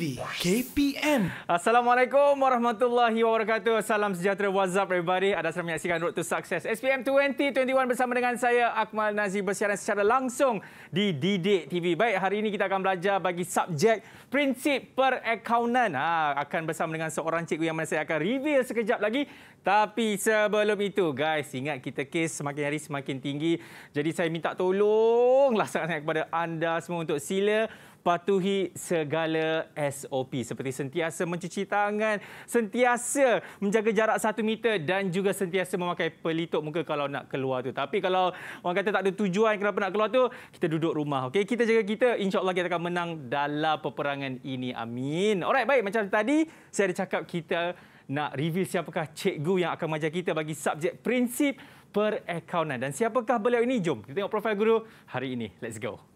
TV KPM. Assalamualaikum warahmatullahi wabarakatuh. Salam sejahtera what's up everybody. Ada sedang menyaksikan Road to Success SPM 2021 bersama dengan saya Akmal Nazir bersiaran secara langsung di Didik TV. Baik, hari ini kita akan belajar bagi subjek prinsip perakaunan. Ha, akan bersama dengan seorang cikgu yang mana saya akan reveal sekejap lagi. Tapi sebelum itu guys, ingat kita kes semakin hari semakin tinggi. Jadi saya minta tolonglah sangat-sangat kepada anda semua untuk sila patuhi segala SOP seperti sentiasa mencuci tangan, sentiasa menjaga jarak satu meter dan juga sentiasa memakai pelitup muka kalau nak keluar tu. Tapi kalau orang kata tak ada tujuan kenapa nak keluar tu, kita duduk rumah. Okey, kita jaga kita insya-Allah kita akan menang dalam peperangan ini. Amin. Alright, baik macam tadi saya ada cakap kita nak review siapakah cikgu yang akan mengajar kita bagi subjek prinsip perakaunan. Dan siapakah beliau ini? Jom kita tengok profil guru hari ini. Let's go.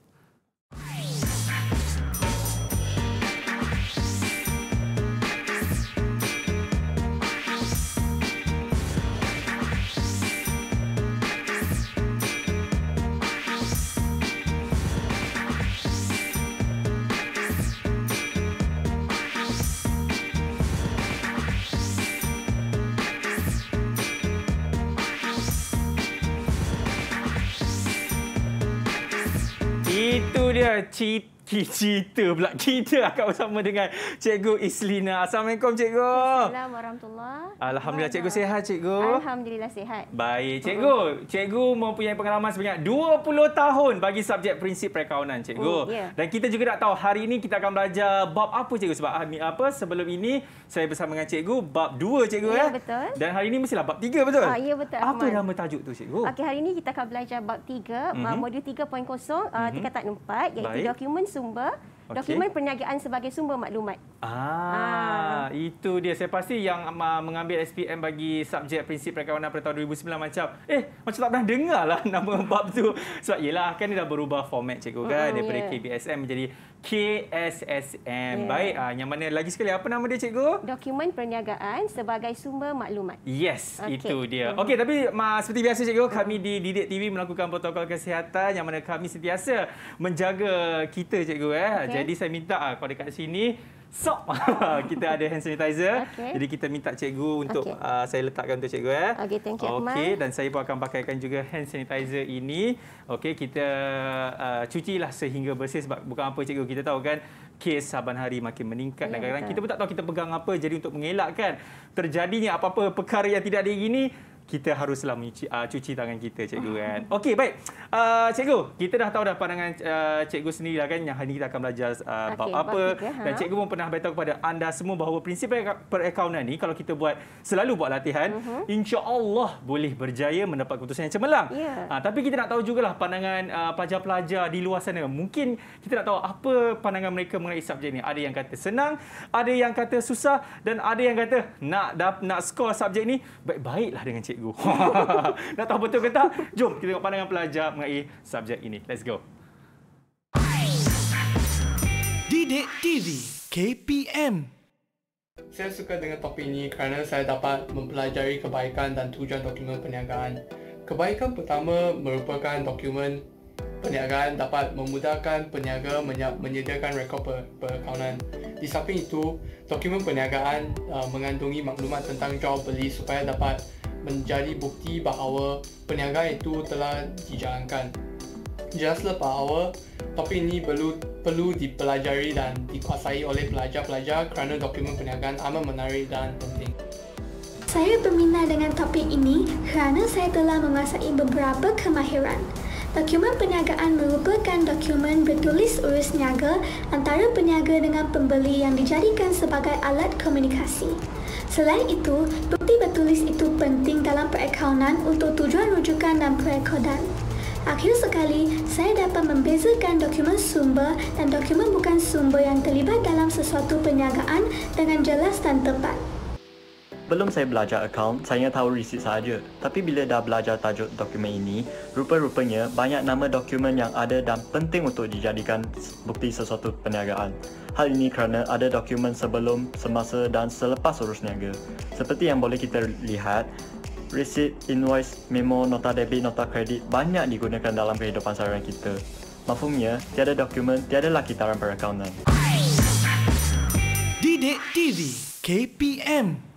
Júlia, te Kita pula kita akan bersama dengan Cikgu Islina. Assalamualaikum Cikgu. Assalamualaikum warahmatullahi. Alhamdulillah Cikgu sehat Cikgu. Alhamdulillah sehat. Baik oh. Cikgu. Cikgu mempunyai pengalaman sebanyak 20 tahun bagi subjek prinsip perakaunan Cikgu. Oh, yeah. Dan kita juga nak tahu hari ini kita akan belajar bab apa Cikgu sebab ah, ni apa sebelum ini saya bersama dengan Cikgu bab 2 Cikgu ya. Yeah, ya betul. Dan hari ini mestilah bab 3 betul? Ah, ya yeah, betul. Apa Ahmad. nama tajuk tu Cikgu? Okey hari ini kita akan belajar bab 3 mm -hmm. modul 3.0 uh, ah, mhm. tingkatan 4 iaitu Baik. dokumen sumber okay. dokumen perniagaan sebagai sumber maklumat. Ah, ah, itu dia. Saya pasti yang ah, mengambil SPM bagi subjek prinsip perkawanan pada tahun 2009 macam, eh, macam tak pernah dengar lah nama bab tu. Sebab, yelah, kan dia dah berubah format cikgu kan, mm, daripada yeah. KBSM menjadi KSSM. Yeah. Baik, uh, yang mana lagi sekali? Apa nama dia, cikgu? Dokumen Perniagaan Sebagai Sumber Maklumat. Yes, okay. itu dia. Uh-huh. Okey, tapi ma, seperti biasa, cikgu, uh-huh. kami di Didik TV melakukan protokol kesihatan yang mana kami sentiasa menjaga kita, cikgu. Eh. Okay. Jadi saya minta ah kalau kat sini, sop kita ada hand sanitizer okay. jadi kita minta cikgu untuk okay. uh, saya letakkan untuk cikgu ya. okey thank you okay, dan saya pun akan pakaikan juga hand sanitizer ini okey kita uh, lah sehingga bersih sebab bukan apa cikgu kita tahu kan kes saban hari makin meningkat yeah, dan ya, kita pun tak tahu kita pegang apa jadi untuk mengelakkan terjadinya apa-apa perkara yang tidak diingini kita haruslah mencuci, uh, ah, cuci tangan kita, cikgu kan. Okey, baik. Uh, cikgu, kita dah tahu dah pandangan uh, cikgu sendiri lah kan yang hari ini kita akan belajar uh, okay, bab apa. Ha? Dan cikgu pun pernah beritahu kepada anda semua bahawa prinsip perakaunan ni kalau kita buat selalu buat latihan, uh-huh. insya-Allah boleh berjaya mendapat keputusan yang cemerlang. Yeah. Ya. Uh, tapi kita nak tahu jugalah pandangan uh, pelajar-pelajar di luar sana. Mungkin kita nak tahu apa pandangan mereka mengenai subjek ni. Ada yang kata senang, ada yang kata susah dan ada yang kata nak nak skor subjek ni, baik-baiklah dengan cikgu cikgu. Nak tahu betul ke tak? Jom kita tengok pandangan pelajar mengenai subjek ini. Let's go. Didik TV KPM saya suka dengan topik ini kerana saya dapat mempelajari kebaikan dan tujuan dokumen perniagaan. Kebaikan pertama merupakan dokumen perniagaan dapat memudahkan peniaga menyediakan rekod per perkawanan. Di samping itu, dokumen perniagaan uh, mengandungi maklumat tentang jual beli supaya dapat menjadi bukti bahawa perniagaan itu telah dijalankan. jelas Jelaslah bahawa topik ini perlu, perlu dipelajari dan dikuasai oleh pelajar-pelajar kerana dokumen perniagaan amat menarik dan penting. Saya berminat dengan topik ini kerana saya telah menguasai beberapa kemahiran. Dokumen perniagaan merupakan dokumen bertulis urus niaga antara peniaga dengan pembeli yang dijadikan sebagai alat komunikasi. Selain itu, bukti bertulis itu penting dalam perakaunan untuk tujuan rujukan dan perakodan. Akhir sekali, saya dapat membezakan dokumen sumber dan dokumen bukan sumber yang terlibat dalam sesuatu penyagaan dengan jelas dan tepat. Belum saya belajar account, saya hanya tahu resit saja. Tapi bila dah belajar tajuk dokumen ini, rupa-rupanya banyak nama dokumen yang ada dan penting untuk dijadikan bukti sesuatu perniagaan. Hal ini kerana ada dokumen sebelum, semasa dan selepas urus niaga. Seperti yang boleh kita lihat, resit, invoice, memo, nota debit, nota kredit banyak digunakan dalam kehidupan seharian kita. Mafumnya, tiada dokumen, tiada tiadalah kitaran perakaunan. Didik TV KPM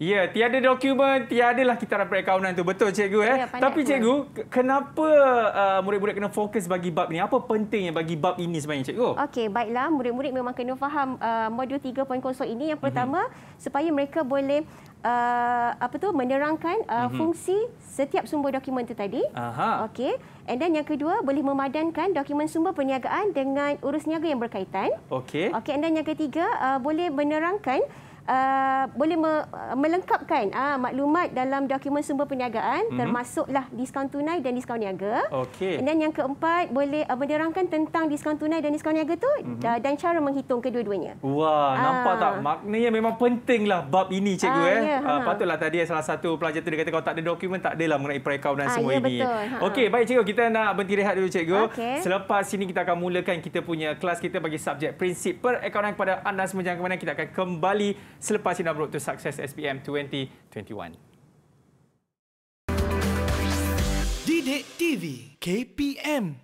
Ya, tiada dokumen, tiadalah kita dapat akaunan tu. Betul cikgu eh. Ya, Tapi cikgu, pun. kenapa uh, murid-murid uh, kena fokus bagi bab ni? Apa pentingnya bagi bab ini sebenarnya cikgu? Okey, baiklah. Murid-murid memang kena faham uh, modul 3.0 ini yang mhm. pertama mm -hmm. supaya mereka boleh uh, apa tu menerangkan uh, mm -hmm. fungsi setiap sumber dokumen tu tadi. Okey. And then yang kedua, boleh memadankan dokumen sumber perniagaan dengan urus niaga yang berkaitan. Okey. Okey, and then yang ketiga, uh, boleh menerangkan Ah, boleh me, ah, melengkapkan uh, maklumat dalam dokumen sumber perniagaan mm-hmm. termasuklah diskaun tunai dan diskaun niaga. Okey. Dan yang keempat boleh uh, menerangkan tentang diskaun tunai dan diskaun niaga tu mm-hmm. uh, dan cara menghitung kedua-duanya. Wah, uh, nampak tak maknanya memang pentinglah bab ini cikgu uh, eh. Yeah, ya, uh, patutlah tadi salah satu pelajar tu dia kata kalau tak ada dokumen tak adalah mengenai perakaun dan uh, semua yeah, ini. Ya Okey, baik cikgu kita nak berhenti rehat dulu cikgu. Okay. Selepas sini kita akan mulakan kita punya kelas kita bagi subjek prinsip perakaunan kepada anda semua jangan ke mana kita akan kembali selepas Sinar Road to Success SPM 2021. Didik TV KPM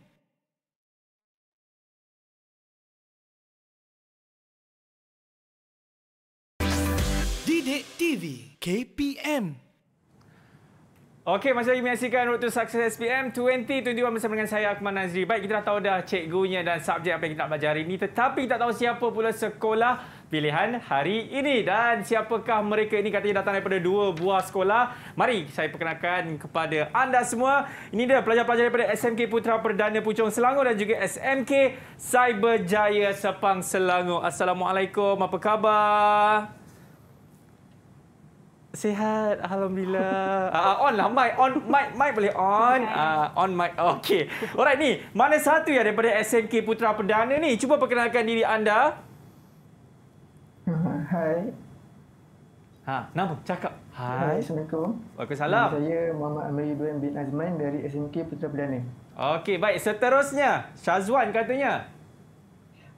Didik TV KPM Okey, masih lagi menyaksikan Road to Success SPM 2021 bersama dengan saya, Akman Nazri. Baik, kita dah tahu dah cikgunya dan subjek apa yang kita nak belajar ini. Tetapi kita tak tahu siapa pula sekolah pilihan hari ini dan siapakah mereka ini katanya datang daripada dua buah sekolah. Mari saya perkenalkan kepada anda semua. Ini dia pelajar-pelajar daripada SMK Putra Perdana Pucung Selangor dan juga SMK Cyber Jaya Sepang Selangor. Assalamualaikum, apa khabar? Sehat, alhamdulillah. Uh, on lah mic, on mic, mic boleh on. Uh, on mic. Okey. Alright ni, mana satu ya daripada SMK Putra Perdana ni? Cuba perkenalkan diri anda. Hai. Ha, nama cakap. Hai. Assalamualaikum. Waalaikumsalam. Nama saya Muhammad Amri Ibrahim bin Azman dari SMK Putra Perdana. Okey, baik. Seterusnya, Syazwan katanya.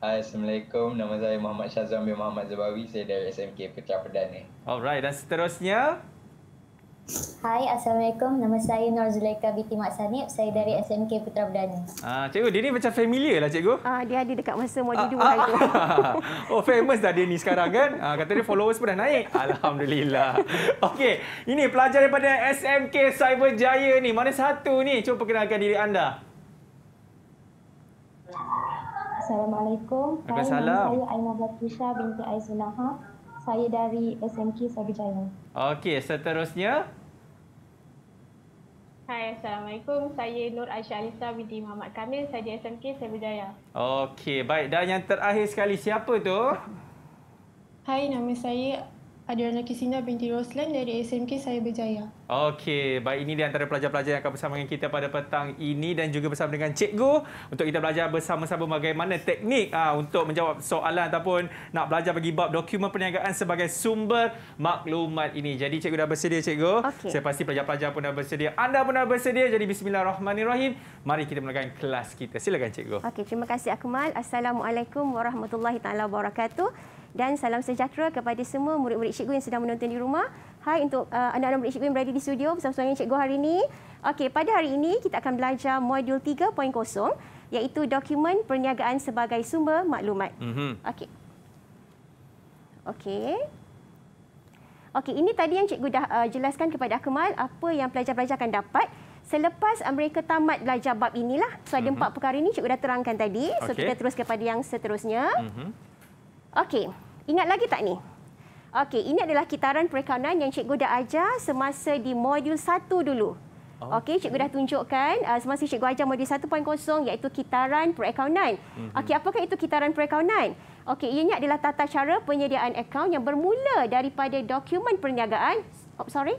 Hai, Assalamualaikum. Nama saya Muhammad Syazwan bin Muhammad Zabawi. Saya dari SMK Putra Perdana. Alright, dan seterusnya? Hai, Assalamualaikum. Nama saya Nur Zulaika Binti Mak Sanib. Saya dari mhm. SMK Putra Berdana. Ah, cikgu, dia ni macam familiar lah, cikgu. Ah, dia ada dekat masa modul ah, 2 hari ah. tu. Oh, famous dah dia ni sekarang kan? Ah, kata dia followers pun dah naik. Alhamdulillah. Okey, ini pelajar daripada SMK Cyber Jaya ni. Mana satu ni? Cuba perkenalkan diri anda. Assalamualaikum. Hai, nama saya Aina Batisha binti Aizunaha. Saya dari SMK Cyber Jaya. Okey, seterusnya. Hai Assalamualaikum, saya Nur Aisyah Alisa binti Muhammad Kamil, saya SMK, saya berjaya. Okey, baik. Dan yang terakhir sekali, siapa tu? Hai, nama saya Adriana Kisina binti Roslan dari SMK Saya Berjaya. Okey, baik ini di antara pelajar-pelajar yang akan bersama dengan kita pada petang ini dan juga bersama dengan cikgu untuk kita belajar bersama-sama bagaimana teknik ah untuk menjawab soalan ataupun nak belajar bagi bab dokumen perniagaan sebagai sumber maklumat ini. Jadi cikgu dah bersedia cikgu? Okay. Saya pasti pelajar-pelajar pun dah bersedia. Anda pun dah bersedia. Jadi bismillahirrahmanirrahim. Mari kita mulakan kelas kita. Silakan cikgu. Okey, terima kasih Akmal. Assalamualaikum warahmatullahi taala wabarakatuh dan salam sejahtera kepada semua murid-murid cikgu yang sedang menonton di rumah. Hai untuk uh, anak-anak murid cikgu yang berada di studio bersama-sama dengan cikgu hari ini. Okey, pada hari ini kita akan belajar modul 3.0 iaitu dokumen perniagaan sebagai sumber maklumat. Mm-hmm. Okey. Okey. Okey, ini tadi yang cikgu dah uh, jelaskan kepada Akmal apa yang pelajar-pelajar akan dapat selepas mereka tamat belajar bab inilah. So ada mm-hmm. empat perkara ini cikgu dah terangkan tadi. So okay. kita terus kepada yang seterusnya. Mhm. Okey, ingat lagi tak ni? Okey, ini adalah kitaran perikanan yang cikgu dah ajar semasa di modul 1 dulu. Oh. Okey, okay, cikgu dah tunjukkan uh, semasa cikgu ajar modul 1.0 iaitu kitaran perakaunan. Mhm. Okey, apakah itu kitaran perakaunan? Okey, ianya adalah tata cara penyediaan akaun yang bermula daripada dokumen perniagaan. Oh, sorry.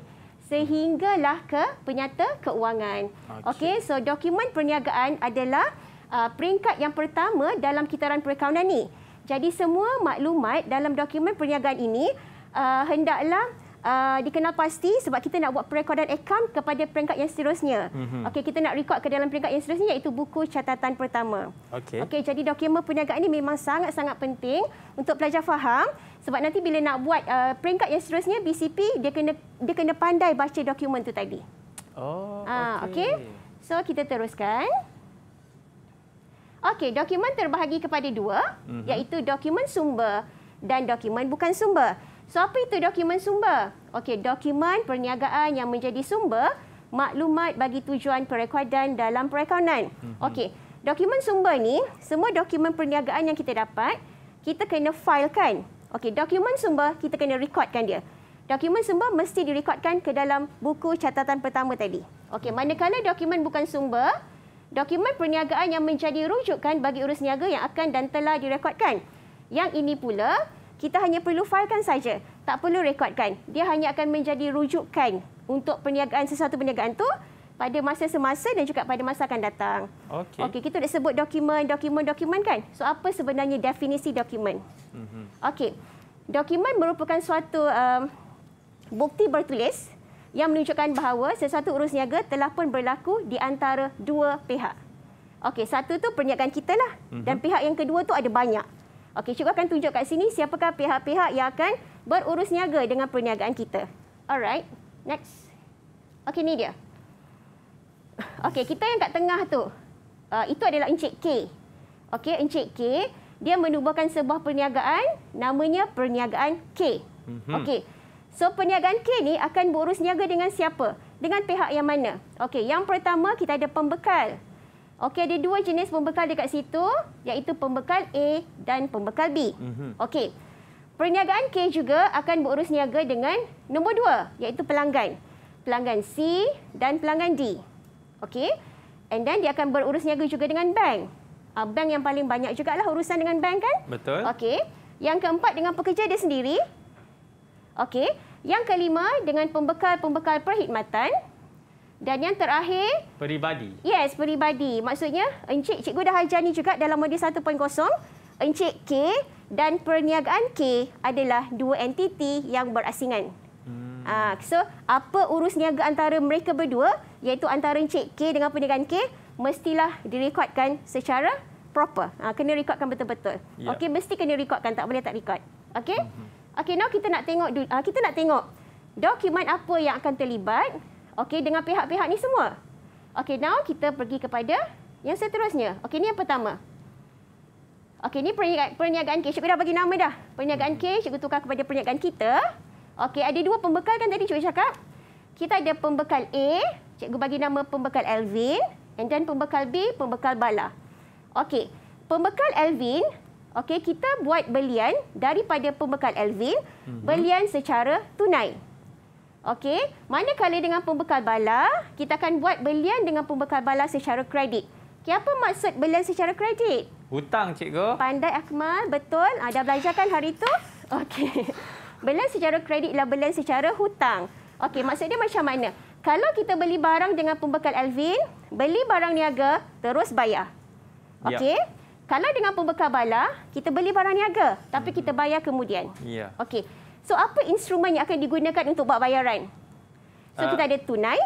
Sehinggalah ke penyata keuangan. Okey, okay, so dokumen perniagaan adalah uh, peringkat yang pertama dalam kitaran perakaunan ni. Jadi semua maklumat dalam dokumen perniagaan ini uh, hendaklah Uh, dikenal pasti sebab kita nak buat perekodan akaun kepada peringkat yang seterusnya. Mm-hmm. Okey, kita nak rekod ke dalam peringkat yang seterusnya iaitu buku catatan pertama. Okey. Okey, jadi dokumen perniagaan ini memang sangat-sangat penting untuk pelajar faham sebab nanti bila nak buat uh, peringkat yang seterusnya BCP dia kena dia kena pandai baca dokumen tu tadi. Oh, uh, okey. Okay? So kita teruskan. Okey, dokumen terbahagi kepada dua, uh-huh. iaitu dokumen sumber dan dokumen bukan sumber. So apa itu dokumen sumber? Okey, dokumen perniagaan yang menjadi sumber maklumat bagi tujuan perekodan dalam perakaunan. Uh-huh. Mhm. Okey, dokumen sumber ni semua dokumen perniagaan yang kita dapat, kita kena filekan. Okey, dokumen sumber kita kena rekodkan dia. Dokumen sumber mesti direkodkan ke dalam buku catatan pertama tadi. Okey, manakala dokumen bukan sumber, dokumen perniagaan yang menjadi rujukan bagi urus niaga yang akan dan telah direkodkan. Yang ini pula, kita hanya perlu failkan saja. Tak perlu rekodkan. Dia hanya akan menjadi rujukan untuk perniagaan sesuatu perniagaan tu pada masa semasa dan juga pada masa akan datang. Okey. Okey, kita dah sebut dokumen, dokumen, dokumen kan? So apa sebenarnya definisi dokumen? mm Okey. Dokumen merupakan suatu um, bukti bertulis yang menunjukkan bahawa sesuatu urus niaga telah pun berlaku di antara dua pihak. Okey, satu tu perniagaan kita lah. Mhm. Dan pihak yang kedua tu ada banyak. Okey, cikgu akan tunjuk kat sini siapakah pihak-pihak yang akan berurus niaga dengan perniagaan kita. Alright, next. Okey, ni dia. Okey, kita yang kat tengah tu. Uh, itu adalah Encik K. Okey, Encik K, dia menubuhkan sebuah perniagaan namanya Perniagaan K. Mhm. Okey. So perniagaan K ni akan berurus niaga dengan siapa? Dengan pihak yang mana? Okey, yang pertama kita ada pembekal. Okey, ada dua jenis pembekal dekat situ, iaitu pembekal A dan pembekal B. Mhm. Okey. Perniagaan K juga akan berurus niaga dengan nombor dua, iaitu pelanggan. Pelanggan C dan pelanggan D. Okey. And then dia akan berurus niaga juga dengan bank. Ah, bank yang paling banyak jugalah urusan dengan bank kan? Betul. Okey. Yang keempat dengan pekerja dia sendiri. Okey. Yang kelima, dengan pembekal-pembekal perkhidmatan. Dan yang terakhir... Peribadi. Yes, peribadi. Maksudnya, Encik Cikgu dah ajar ni juga dalam modul 1.0. Encik K dan perniagaan K adalah dua entiti yang berasingan. Hmm. Ah, so, apa urus niaga antara mereka berdua, iaitu antara Encik K dengan perniagaan K, mestilah direkodkan secara proper. Ah, kena rekodkan betul-betul. Yeah. Okey, mesti kena rekodkan. Tak boleh tak rekod. Okey? -hmm. Okey, now kita nak tengok uh, kita nak tengok dokumen apa yang akan terlibat okey dengan pihak-pihak ni semua. Okey, now kita pergi kepada yang seterusnya. Okey, ni yang pertama. Okey, ni perniagaan, perniagaan K. Cikgu dah bagi nama dah. Perniagaan hmm. K, cikgu tukar kepada perniagaan kita. Okey, ada dua pembekal kan tadi cikgu cakap. Kita ada pembekal A, cikgu bagi nama pembekal Elvin. And then pembekal B, pembekal Bala. Okey, pembekal Elvin, Okey, kita buat belian daripada pembekal Elvin, mhm. belian secara tunai. Okey, manakala dengan pembekal bala, kita akan buat belian dengan pembekal bala secara kredit. Okay, apa maksud belian secara kredit? Hutang, cikgu. Pandai Akmal, betul. Ada ah, belajar kan hari tu? Okey. Belian secara kredit ialah belian secara hutang. Okey, maksud dia macam mana? Kalau kita beli barang dengan pembekal Elvin, beli barang niaga, terus bayar. Ya. Okey. Kalau dengan pembekal bala, kita beli barang niaga tapi kita bayar kemudian. Ya. Okey. So apa instrumen yang akan digunakan untuk buat bayaran? So uh, kita ah. ada tunai,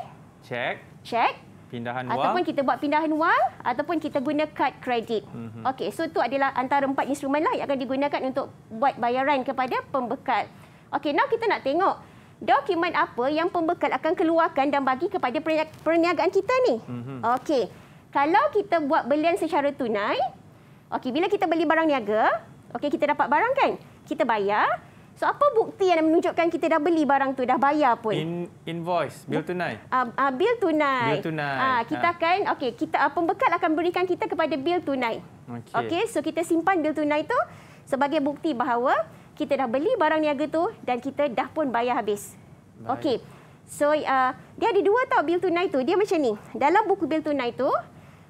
cek, cek, pindahan wang ataupun kita buat pindahan wang ataupun kita guna kad kredit. Mm-hmm. Okey, so itu adalah antara empat instrumen lah yang akan digunakan untuk buat bayaran kepada pembekal. Okey, now kita nak tengok dokumen apa yang pembekal akan keluarkan dan bagi kepada perniagaan kita ni. Mm-hmm. Okey. Kalau kita buat belian secara tunai, Okey, bila kita beli barang niaga, okey kita dapat barang kan? Kita bayar. So apa bukti yang menunjukkan kita dah beli barang tu, dah bayar pun? In invoice, bil tunai. Ah, uh, uh, ah, bil tunai. Bil tunai. Ah, uh, kita ha. kan okey, kita uh, pembekal akan berikan kita kepada bil tunai. Okey. Okey, so kita simpan bil tunai tu sebagai bukti bahawa kita dah beli barang niaga tu dan kita dah pun bayar habis. Okey. So uh, dia ada dua tau bil tunai tu. Dia macam ni. Dalam buku bil tunai tu,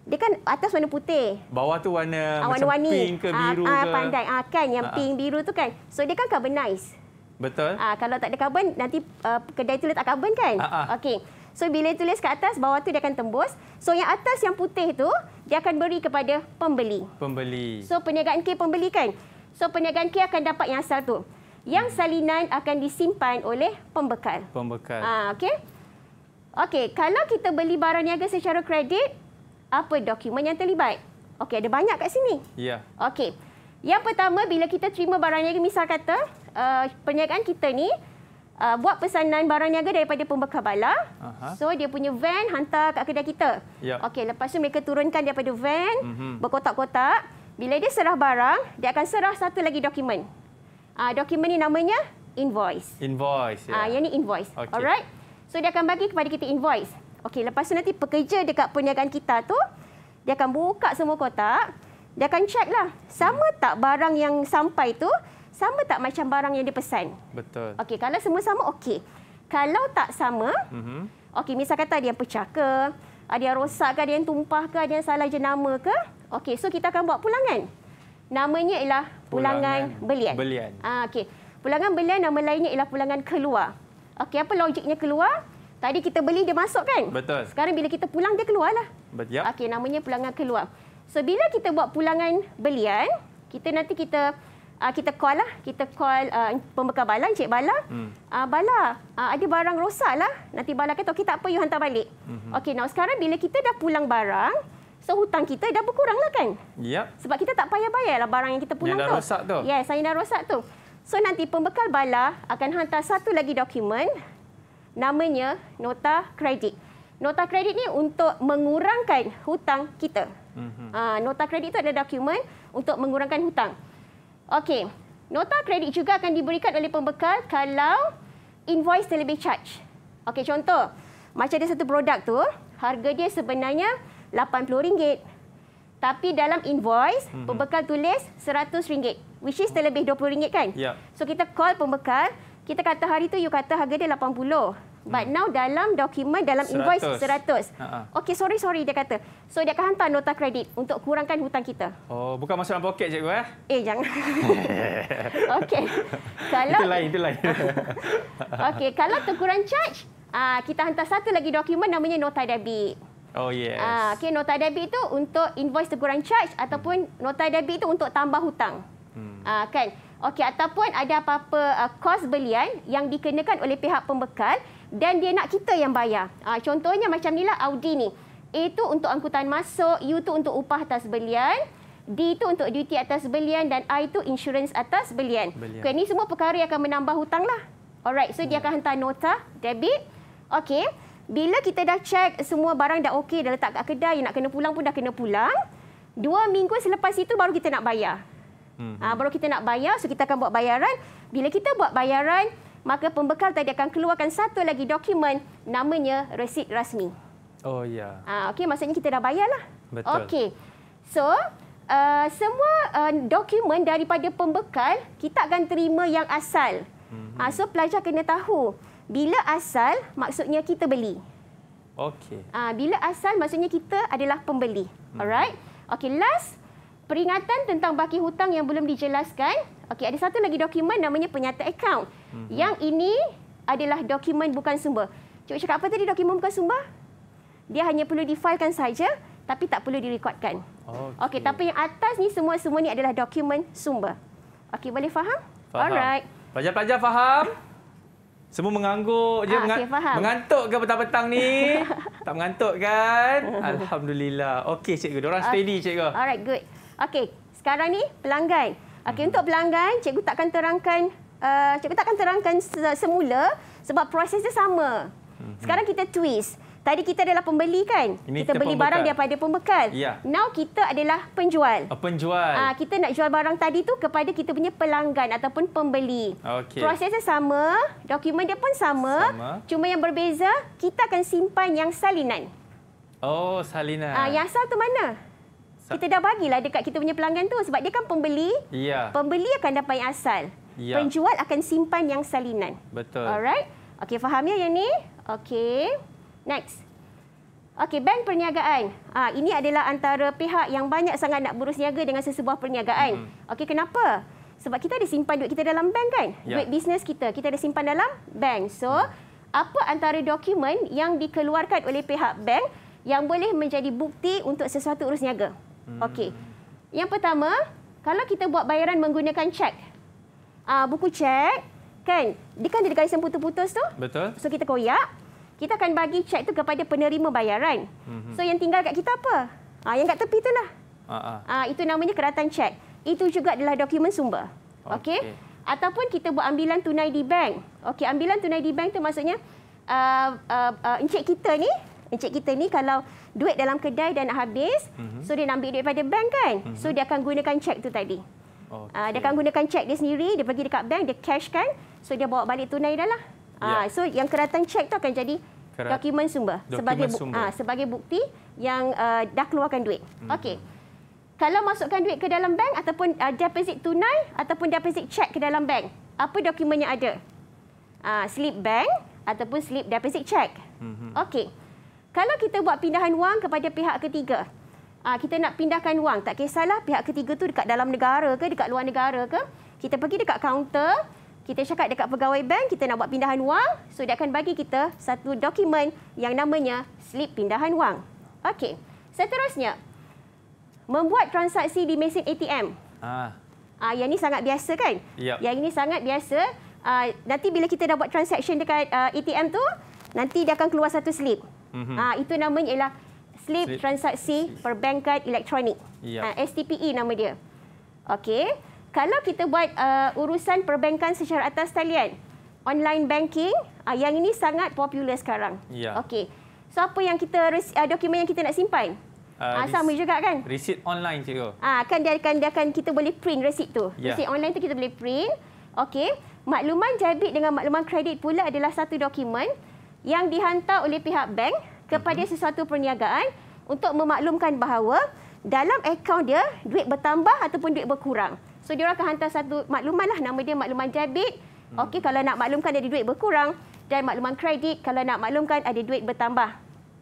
dia kan atas warna putih. Bawah tu warna ah, macam pink ke ah, biru ah, ke. Pandai. Ah, kan yang ah, ah, pink biru tu kan. So dia kan carbonize. Betul. Ah, kalau tak ada carbon, nanti uh, kedai tu letak carbon kan. Ah, ah. Okey. So bila tulis ke atas, bawah tu dia akan tembus. So yang atas yang putih tu, dia akan beri kepada pembeli. Pembeli. So perniagaan K pembeli kan. So perniagaan K akan dapat yang asal tu. Yang salinan akan disimpan oleh pembekal. Pembekal. Ah, Okey. Okey, kalau kita beli barang niaga secara kredit, apa dokumen yang terlibat? Okey, ada banyak kat sini. Ya. Yeah. Okey. Yang pertama, bila kita terima barang niaga, misal kata uh, perniagaan kita ni uh, buat pesanan barang niaga daripada pembekal bala. Uh-huh. So, dia punya van hantar kat kedai kita. Yeah. Okey, lepas tu mereka turunkan daripada van mm-hmm. berkotak-kotak. Bila dia serah barang, dia akan serah satu lagi dokumen. Uh, dokumen ni namanya invoice. Invoice, ya. Ah, Yeah. Uh, yang ni invoice. Okay. Alright. So, dia akan bagi kepada kita invoice. Okey, lepas tu nanti pekerja dekat perniagaan kita tu dia akan buka semua kotak, dia akan check lah sama hmm. tak barang yang sampai tu sama tak macam barang yang dipesan. Betul. Okey, kalau semua sama okey. Kalau tak sama, mm-hmm. okey misal kata ada yang pecah ke, ada yang rosak ke, ada yang tumpah ke, ada yang salah jenama ke, okey so kita akan buat pulangan. Namanya ialah pulangan, pulangan belian. Belian. Ah, okey. Pulangan belian nama lainnya ialah pulangan keluar. Okey, apa logiknya keluar? Tadi kita beli dia masuk kan? Betul. Sekarang bila kita pulang dia keluarlah. Betul. Yep. Ya. Okey namanya pulangan keluar. So bila kita buat pulangan belian, kita nanti kita uh, kita call lah, kita call uh, pembekal bala, Encik Bala. Hmm. Uh, bala, uh, ada barang rosak lah. Nanti Bala kata, okey tak apa, you hantar balik. Mm-hmm. Okey, now sekarang bila kita dah pulang barang, So, hutang kita dah berkurang lah kan? Ya. Yep. Sebab kita tak payah bayar lah barang yang kita pulang tu. Yang dah tu. rosak tu. Ya, yes, saya dah rosak tu. So, nanti pembekal bala akan hantar satu lagi dokumen namanya nota kredit. Nota kredit ni untuk mengurangkan hutang kita. Mhm. Ah, nota kredit itu adalah dokumen untuk mengurangkan hutang. Okey, nota kredit juga akan diberikan oleh pembekal kalau invoice terlebih charge. Okey, contoh macam ada satu produk tu harga dia sebenarnya rm ringgit, Tapi dalam invoice, mhm. pembekal tulis rm ringgit, Which is terlebih rm ringgit kan? Yeah. So kita call pembekal, kita kata hari tu you kata harga dia 80 But hmm. now dalam dokumen dalam invoice 100. 100. Okey sorry sorry dia kata. So dia akan hantar nota kredit untuk kurangkan hutang kita. Oh bukan masuk dalam poket cikgu eh? Eh jangan. Okey. Kalau Itu lain itu lain. Okey kalau terkurang charge, ah, kita hantar satu lagi dokumen namanya nota debit. Oh yes. Ah, okay nota debit itu untuk invoice teguran charge ataupun nota debit itu untuk tambah hutang. Hmm. Ah, kan? Okey ataupun ada apa-apa uh, kos belian yang dikenakan oleh pihak pembekal dan dia nak kita yang bayar. Uh, contohnya macam inilah Audi ni. A itu untuk angkutan masuk, U itu untuk upah atas belian, D itu untuk duty atas belian dan I itu insurance atas belian. belian. Okey ni semua perkara yang akan menambah hutang lah. Alright, so hmm. dia akan hantar nota debit. Okey. Bila kita dah check semua barang dah okey, dah letak kat kedai, yang nak kena pulang pun dah kena pulang. Dua minggu selepas itu baru kita nak bayar. Hmm. baru kita nak bayar, so kita akan buat bayaran. Bila kita buat bayaran, maka pembekal tadi akan keluarkan satu lagi dokumen namanya resit rasmi. Oh ya. Yeah. Ha, Okey, maksudnya kita dah bayarlah. Betul. Okey, so uh, semua uh, dokumen daripada pembekal kita akan terima yang asal. Hmm. Ha, so pelajar kena tahu bila asal maksudnya kita beli. Okey. Ha, bila asal maksudnya kita adalah pembeli. Hmm. Alright. Okey, last peringatan tentang baki hutang yang belum dijelaskan. Okey, ada satu lagi dokumen namanya penyata akaun. Mm-hmm. Yang ini adalah dokumen bukan sumber. Cuba cakap apa tadi dokumen bukan sumber? Dia hanya perlu difailkan saja tapi tak perlu direkodkan. Okey, okay, tapi yang atas ni semua semua ni adalah dokumen sumber. Okey, boleh faham? faham? Alright. Pelajar-pelajar faham? Semua mengangguk je ah, okay, faham. mengantuk ke petang-petang ni? tak mengantuk kan? Alhamdulillah. Okey, cikgu, dia orang ah, steady cikgu. Alright, good. Okey, sekarang ni pelanggan. Okey, hmm. untuk pelanggan, cikgu takkan terangkan uh, cikgu takkan terangkan semula sebab prosesnya sama. Mhm. Sekarang kita twist. Tadi kita adalah pembeli kan? Ini kita, beli pembekal. barang daripada pembekal. Ya. Now kita adalah penjual. Uh, penjual. Ah, kita nak jual barang tadi tu kepada kita punya pelanggan ataupun pembeli. Okey. Prosesnya sama, dokumen dia pun sama, sama. Cuma yang berbeza, kita akan simpan yang salinan. Oh, salinan. Ah, yang sal tu mana? kita dah bagilah dekat kita punya pelanggan tu sebab dia kan pembeli. Ya. Pembeli akan dapat yang asal. Ya. Penjual akan simpan yang salinan. Betul. Alright. Okey, faham ya yang ni? Okey. Next. Okey, bank perniagaan. Ah, ini adalah antara pihak yang banyak sangat nak berurus niaga dengan sesebuah perniagaan. Hmm. Okey, kenapa? Sebab kita ada simpan duit kita dalam bank kan? Ya. Duit bisnes kita, kita ada simpan dalam bank. So, hmm. apa antara dokumen yang dikeluarkan oleh pihak bank yang boleh menjadi bukti untuk sesuatu urus niaga? Hmm. Okey. Yang pertama, kalau kita buat bayaran menggunakan cek. Uh, ah, buku cek, kan? Dia kan ada garis yang putus-putus tu. Betul. So kita koyak, kita akan bagi cek tu kepada penerima bayaran. hmm So yang tinggal kat kita apa? Uh, yang kat tepi tu lah. Uh-huh. Uh, itu namanya keratan cek. Itu juga adalah dokumen sumber. Okey. Okay. Ataupun kita buat ambilan tunai di bank. Okey, ambilan tunai di bank tu maksudnya uh, uh, uh, encik kita ni Encik kita ni kalau duit dalam kedai dan nak habis, mm-hmm. so dia nak ambil duit pada bank kan? Mm-hmm. So dia akan gunakan cek tu tadi. Okay. Uh, dia akan gunakan cek dia sendiri, dia pergi dekat bank, dia cash kan? So dia bawa balik tunai dah lah. Yeah. Uh, ya. so yang keratan cek tu akan jadi Kerat- dokumen sumber. Dokumen sebagai, sumber. Uh, sebagai bukti yang uh, dah keluarkan duit. Mm-hmm. Okey. Kalau masukkan duit ke dalam bank ataupun uh, deposit tunai ataupun deposit cek ke dalam bank, apa dokumen yang ada? Uh, slip bank ataupun slip deposit cek. Mm-hmm. Okey. Kalau kita buat pindahan wang kepada pihak ketiga, ah, kita nak pindahkan wang, tak kisahlah pihak ketiga tu dekat dalam negara ke, dekat luar negara ke, kita pergi dekat kaunter, kita cakap dekat pegawai bank, kita nak buat pindahan wang, so dia akan bagi kita satu dokumen yang namanya slip pindahan wang. Okey, seterusnya, membuat transaksi di mesin ATM. Ah. Ah, yang ini sangat biasa kan? Yep. Yang ini sangat biasa. Ah, nanti bila kita dah buat transaksi dekat ah, ATM tu, nanti dia akan keluar satu slip. Mm -hmm. ha, itu namanya ialah slip, transaksi perbankan elektronik. Yep. Ha, STPE nama dia. Okey. Kalau kita buat uh, urusan perbankan secara atas talian, online banking, uh, yang ini sangat popular sekarang. Ya. Okey. So apa yang kita uh, dokumen yang kita nak simpan? Uh, uh, sama juga kan? Resit online cikgu. Ah kan dia akan dia akan kita boleh print resit tu. Ya. Receipt online tu kita boleh print. Okey. Makluman debit dengan makluman kredit pula adalah satu dokumen yang dihantar oleh pihak bank kepada mhm. sesuatu perniagaan untuk memaklumkan bahawa dalam akaun dia duit bertambah ataupun duit berkurang. So dia orang akan hantar satu maklumanlah nama dia makluman debit. Hmm. Okey kalau nak maklumkan ada duit berkurang dan makluman kredit kalau nak maklumkan ada duit bertambah.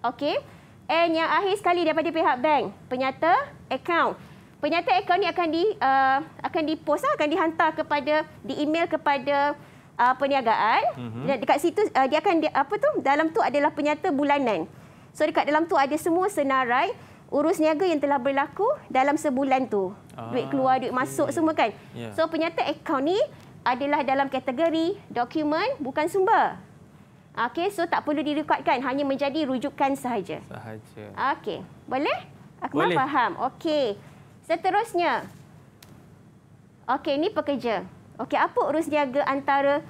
Okey. And yang akhir sekali daripada pihak bank, penyata akaun. Penyata akaun ni akan di uh, akan dipos, lah, akan dihantar kepada di email kepada uh, perniagaan mm -hmm. dekat situ uh, dia akan dia, apa tu dalam tu adalah penyata bulanan so dekat dalam tu ada semua senarai urus niaga yang telah berlaku dalam sebulan tu ah, duit keluar duit okay. masuk semua kan yeah. so penyata akaun ni adalah dalam kategori dokumen bukan sumber okey so tak perlu direkodkan hanya menjadi rujukan sahaja sahaja okey boleh aku boleh. faham okey seterusnya okey ini pekerja Okey, apa urus niaga antara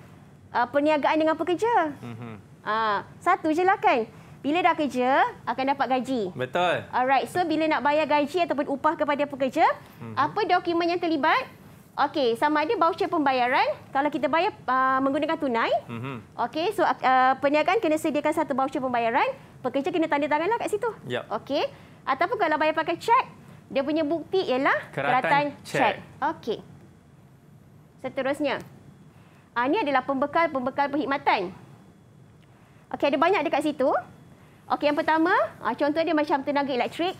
uh, perniagaan dengan pekerja? Mm-hmm. Uh, satu je lah kan. Bila dah kerja, akan dapat gaji. Betul. Alright, so bila nak bayar gaji ataupun upah kepada pekerja, mm-hmm. apa dokumen yang terlibat? Okey, sama ada baucer pembayaran. Kalau kita bayar uh, menggunakan tunai, mm-hmm. okey, so uh, perniagaan kena sediakan satu baucer pembayaran. Pekerja kena tanda tanganlah kat situ. Yep. Okey. Ataupun kalau bayar pakai cek, dia punya bukti ialah keratan, keratan cek. cek. Okey. Seterusnya. Ha, ini adalah pembekal-pembekal perkhidmatan. Okey, ada banyak dekat situ. Okey, yang pertama, ha, contoh dia macam tenaga elektrik,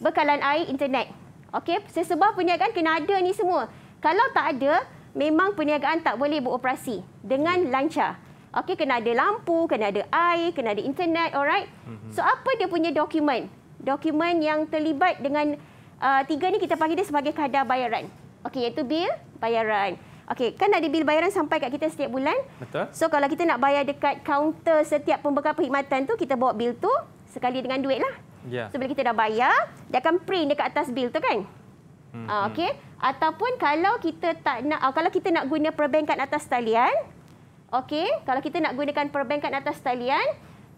bekalan air, internet. Okey, sesebuah perniagaan kena ada ni semua. Kalau tak ada, memang perniagaan tak boleh beroperasi dengan lancar. Okey, kena ada lampu, kena ada air, kena ada internet, alright. Mhm. So, apa dia punya dokumen? Dokumen yang terlibat dengan uh, tiga ni kita panggil dia sebagai kadar bayaran. Okey, iaitu bil, bayaran. Bayaran. Okey, kan ada bil bayaran sampai kat kita setiap bulan. Betul. So kalau kita nak bayar dekat kaunter setiap pembekal perkhidmatan tu, kita bawa bil tu sekali dengan duit lah. Ya. Yeah. So bila kita dah bayar, dia akan print dekat atas bil tu kan? Hmm. Ah, hmm. okey. Ataupun kalau kita tak nak ah, kalau kita nak guna perbankan atas talian, okey, kalau kita nak gunakan perbankan atas talian,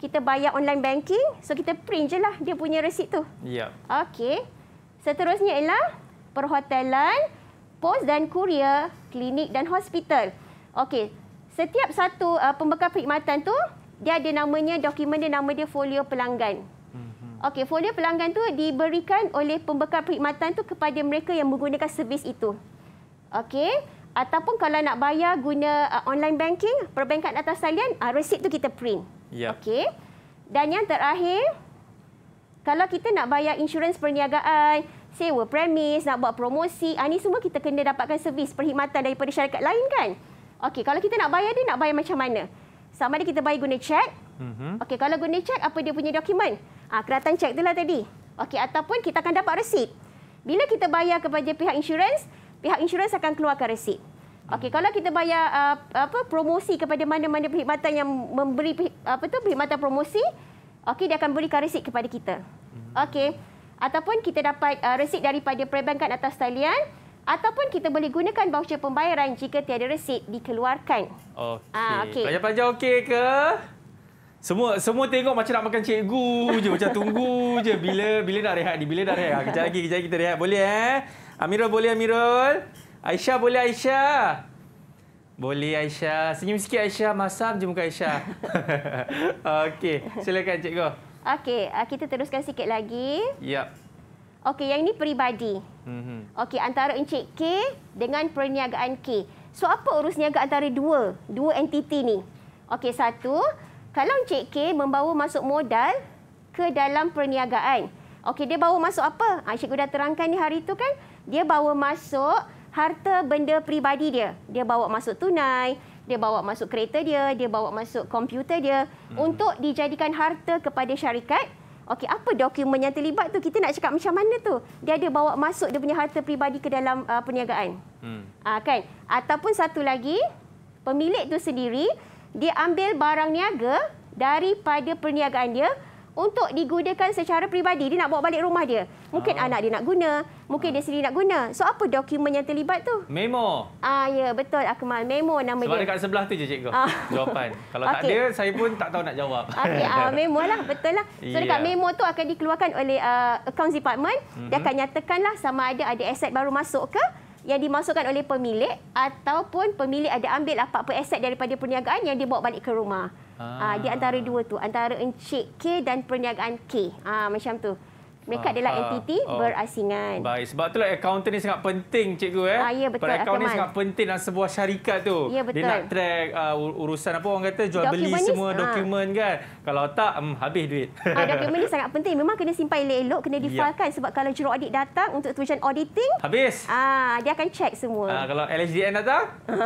kita bayar online banking, so kita print je lah dia punya resit tu. Ya. Yeah. Okey. Seterusnya ialah perhotelan pos dan kurier, klinik dan hospital. Okey, setiap satu uh, pembekal perkhidmatan tu dia ada namanya dokumen dia nama dia folio pelanggan. Mhm. Okey, folio pelanggan tu diberikan oleh pembekal perkhidmatan tu kepada mereka yang menggunakan servis itu. Okey, ataupun kalau nak bayar guna uh, online banking, perbankan atas talian, uh, receipt tu kita print. Yeah. Okey. Dan yang terakhir, kalau kita nak bayar insurans perniagaan, sewa premis, nak buat promosi. Ah, ini semua kita kena dapatkan servis perkhidmatan daripada syarikat lain kan? Okey, kalau kita nak bayar dia, nak bayar macam mana? Sama ada kita bayar guna cek. Mhm. Okey, kalau guna cek, apa dia punya dokumen? Ah, keratan cek itulah tadi. Okey, ataupun kita akan dapat resip. Bila kita bayar kepada pihak insurans, pihak insurans akan keluarkan resip. Okey, kalau kita bayar uh, apa promosi kepada mana-mana perkhidmatan yang memberi apa tu perkhidmatan promosi, okey dia akan berikan resit kepada kita. Mhm. Okey ataupun kita dapat uh, resit daripada perbankan atas talian ataupun kita boleh gunakan baucer pembayaran jika tiada resit dikeluarkan. Okey. Ah, okay. Panjang-panjang okey ke? Semua semua tengok macam nak makan cikgu je, macam tunggu je bila bila nak rehat ni, bila nak rehat. Ah, kejap lagi, kejap lagi kita rehat. Boleh eh? Amirul boleh Amirul? Aisyah boleh Aisyah? Boleh Aisyah. Senyum sikit Aisyah. Masam je muka Aisyah. Okey. Silakan cikgu. Okey, eh, kita teruskan sikit lagi. Yap. Okey, yang ini peribadi. Mm-hmm. Okey, antara Encik K dengan perniagaan K. So, apa urus niaga antara dua, dua entiti ni? Okey, satu, kalau Encik K membawa masuk modal ke dalam perniagaan. Okey, dia bawa masuk apa? Ha, ah, Encik dah terangkan ni hari tu kan? Dia bawa masuk harta benda peribadi dia. Dia bawa masuk tunai, dia bawa masuk kereta dia, dia bawa masuk komputer dia hmm. untuk dijadikan harta kepada syarikat. Okey, apa dokumen yang terlibat tu kita nak cakap macam mana tu? Dia ada bawa masuk dia punya harta peribadi ke dalam uh, perniagaan. Hmm. Uh, kan? Ataupun satu lagi, pemilik tu sendiri dia ambil barang niaga daripada perniagaan dia untuk digunakan secara peribadi. Dia nak bawa balik rumah dia. Mungkin ha. anak dia nak guna, mungkin ha. dia ah. sendiri nak guna. So apa dokumen yang terlibat tu? Memo. Ah ya, betul Akmal, memo nama Sebab dia. Sebab dekat sebelah tu je cikgu. Ah. Jawapan. Kalau okay. tak ada, saya pun tak tahu nak jawab. Okey, ah memo lah, betul lah. So yeah. dekat memo tu akan dikeluarkan oleh uh, ah, accounts department mm -hmm. dia mhm. akan nyatakanlah sama ada ada aset baru masuk ke yang dimasukkan oleh pemilik ataupun pemilik ada ambil apa-apa lah aset daripada perniagaan yang dia bawa balik ke rumah. Ah. Ah, di antara dua tu, antara Encik K dan Perniagaan K. Ah, macam tu. Mereka adalah ah, entiti oh. berasingan. Baik, sebab itulah accountant ini sangat penting, cikgu eh. Ha, ya, betul. Account ni sangat penting dalam sebuah syarikat tu. Ya, betul. Dia nak track uh, urusan apa orang kata jual dokumen beli ni, semua ha. dokumen kan. Kalau tak um, habis duit. Ha, dokumen ini sangat penting. Memang kena simpan elok-elok, kena difailkan ya. sebab kalau juru audit datang untuk tujuan auditing, habis. Ah, dia akan cek semua. Ha, kalau LHDN datang? Ha,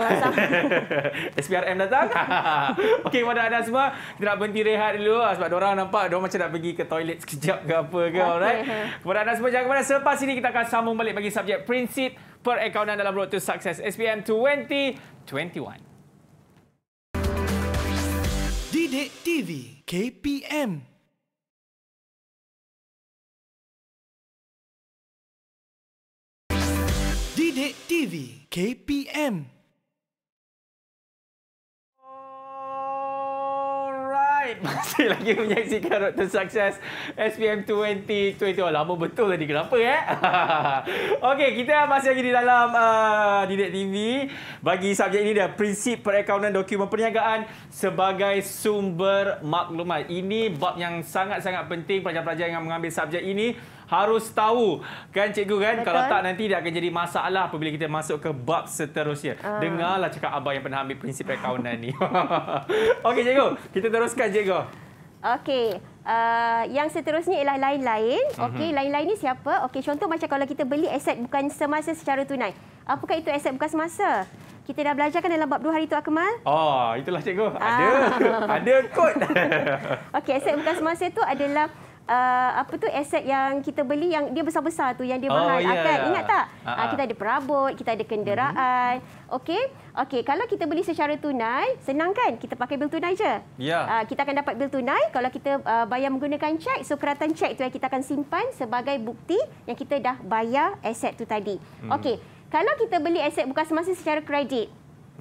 SPRM datang? Okey, kepada anda semua, kita nak berhenti rehat dulu sebab orang nampak orang macam nak pergi ke toilet sekejap ke apa ke. Ha, Alright. Uh-huh. Kepada anda semua jangan kemana selepas ini kita akan sambung balik bagi subjek prinsip perakaunan dalam road to success SPM 2021. Didik TV KPM Didik TV KPM Farid masih lagi menyaksikan Road to Success SPM 2020. Lama betul tadi. Kenapa eh? Okey, kita masih lagi di dalam uh, Didik TV. Bagi subjek ini dia, prinsip perakaunan dokumen perniagaan sebagai sumber maklumat. Ini bab yang sangat-sangat penting pelajar-pelajar yang mengambil subjek ini harus tahu kan cikgu kan Betul. kalau tak nanti dia akan jadi masalah apabila kita masuk ke bab seterusnya. Uh. Dengarlah cakap abang yang pernah ambil prinsip akaunan ni. Okey cikgu, kita teruskan cikgu. Okey. Uh, yang seterusnya ialah lain-lain. Mhm. Okey, uh -huh. lain-lain ni siapa? Okey, contoh macam kalau kita beli aset bukan semasa secara tunai. Apakah itu aset bukan semasa? Kita dah belajar kan dalam bab dua hari itu, Akmal. Oh, itulah cikgu. Ada. Ah. Ada kod. Okey, aset bukan semasa itu adalah Uh, apa tu aset yang kita beli yang dia besar-besar tu yang dia oh, mahal. yeah, ya, akan yeah. ingat tak? Uh-huh. Kita ada perabot, kita ada kenderaan. Mm-hmm. Okey. Okey, kalau kita beli secara tunai, senang kan? Kita pakai bil tunai je. Ya. Yeah. kita akan dapat bil tunai kalau kita bayar menggunakan cek. So keratan cek tu yang kita akan simpan sebagai bukti yang kita dah bayar aset tu tadi. Mm. Okey. Kalau kita beli aset bukan semasa secara kredit.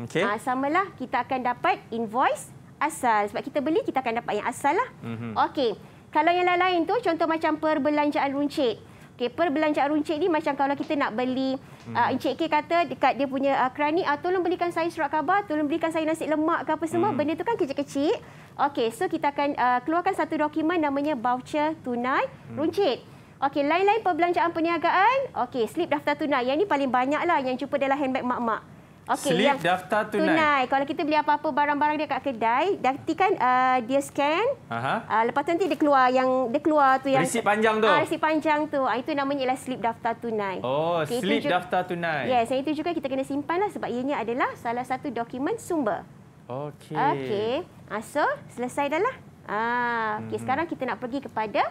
Okey. Ah samalah kita akan dapat invoice asal sebab kita beli kita akan dapat yang asal lah. Mm-hmm. Okey. Kalau yang lain-lain tu contoh macam perbelanjaan runcit. Okey, perbelanjaan runcit ni macam kalau kita nak beli hmm. uh, Encik K kata dekat dia punya uh, ah, kerani, uh, ah, tolong belikan saya surat khabar, tolong belikan saya nasi lemak ke apa semua, hmm. benda tu kan kecil-kecil. Okey, so kita akan uh, keluarkan satu dokumen namanya voucher tunai hmm. runcit. Okey, lain-lain perbelanjaan perniagaan, okey, slip daftar tunai. Yang ini paling banyak lah yang jumpa dalam handbag mak-mak. Okay, Slip ya. daftar tunai. tunai. Kalau kita beli apa-apa barang-barang dia kat kedai, nanti kan uh, dia scan. Aha. Uh, lepas tu nanti dia keluar yang dia keluar tu yang resip panjang tu. Ah, resip panjang tu. Ah, itu namanya ialah slip daftar tunai. Oh, okay, slip daftar tunai. Ya, yes, itu juga kita kena simpanlah sebab ianya adalah salah satu dokumen sumber. Okey. Okey. Ah, so, selesai dah lah. Ah, okay, hmm. sekarang kita nak pergi kepada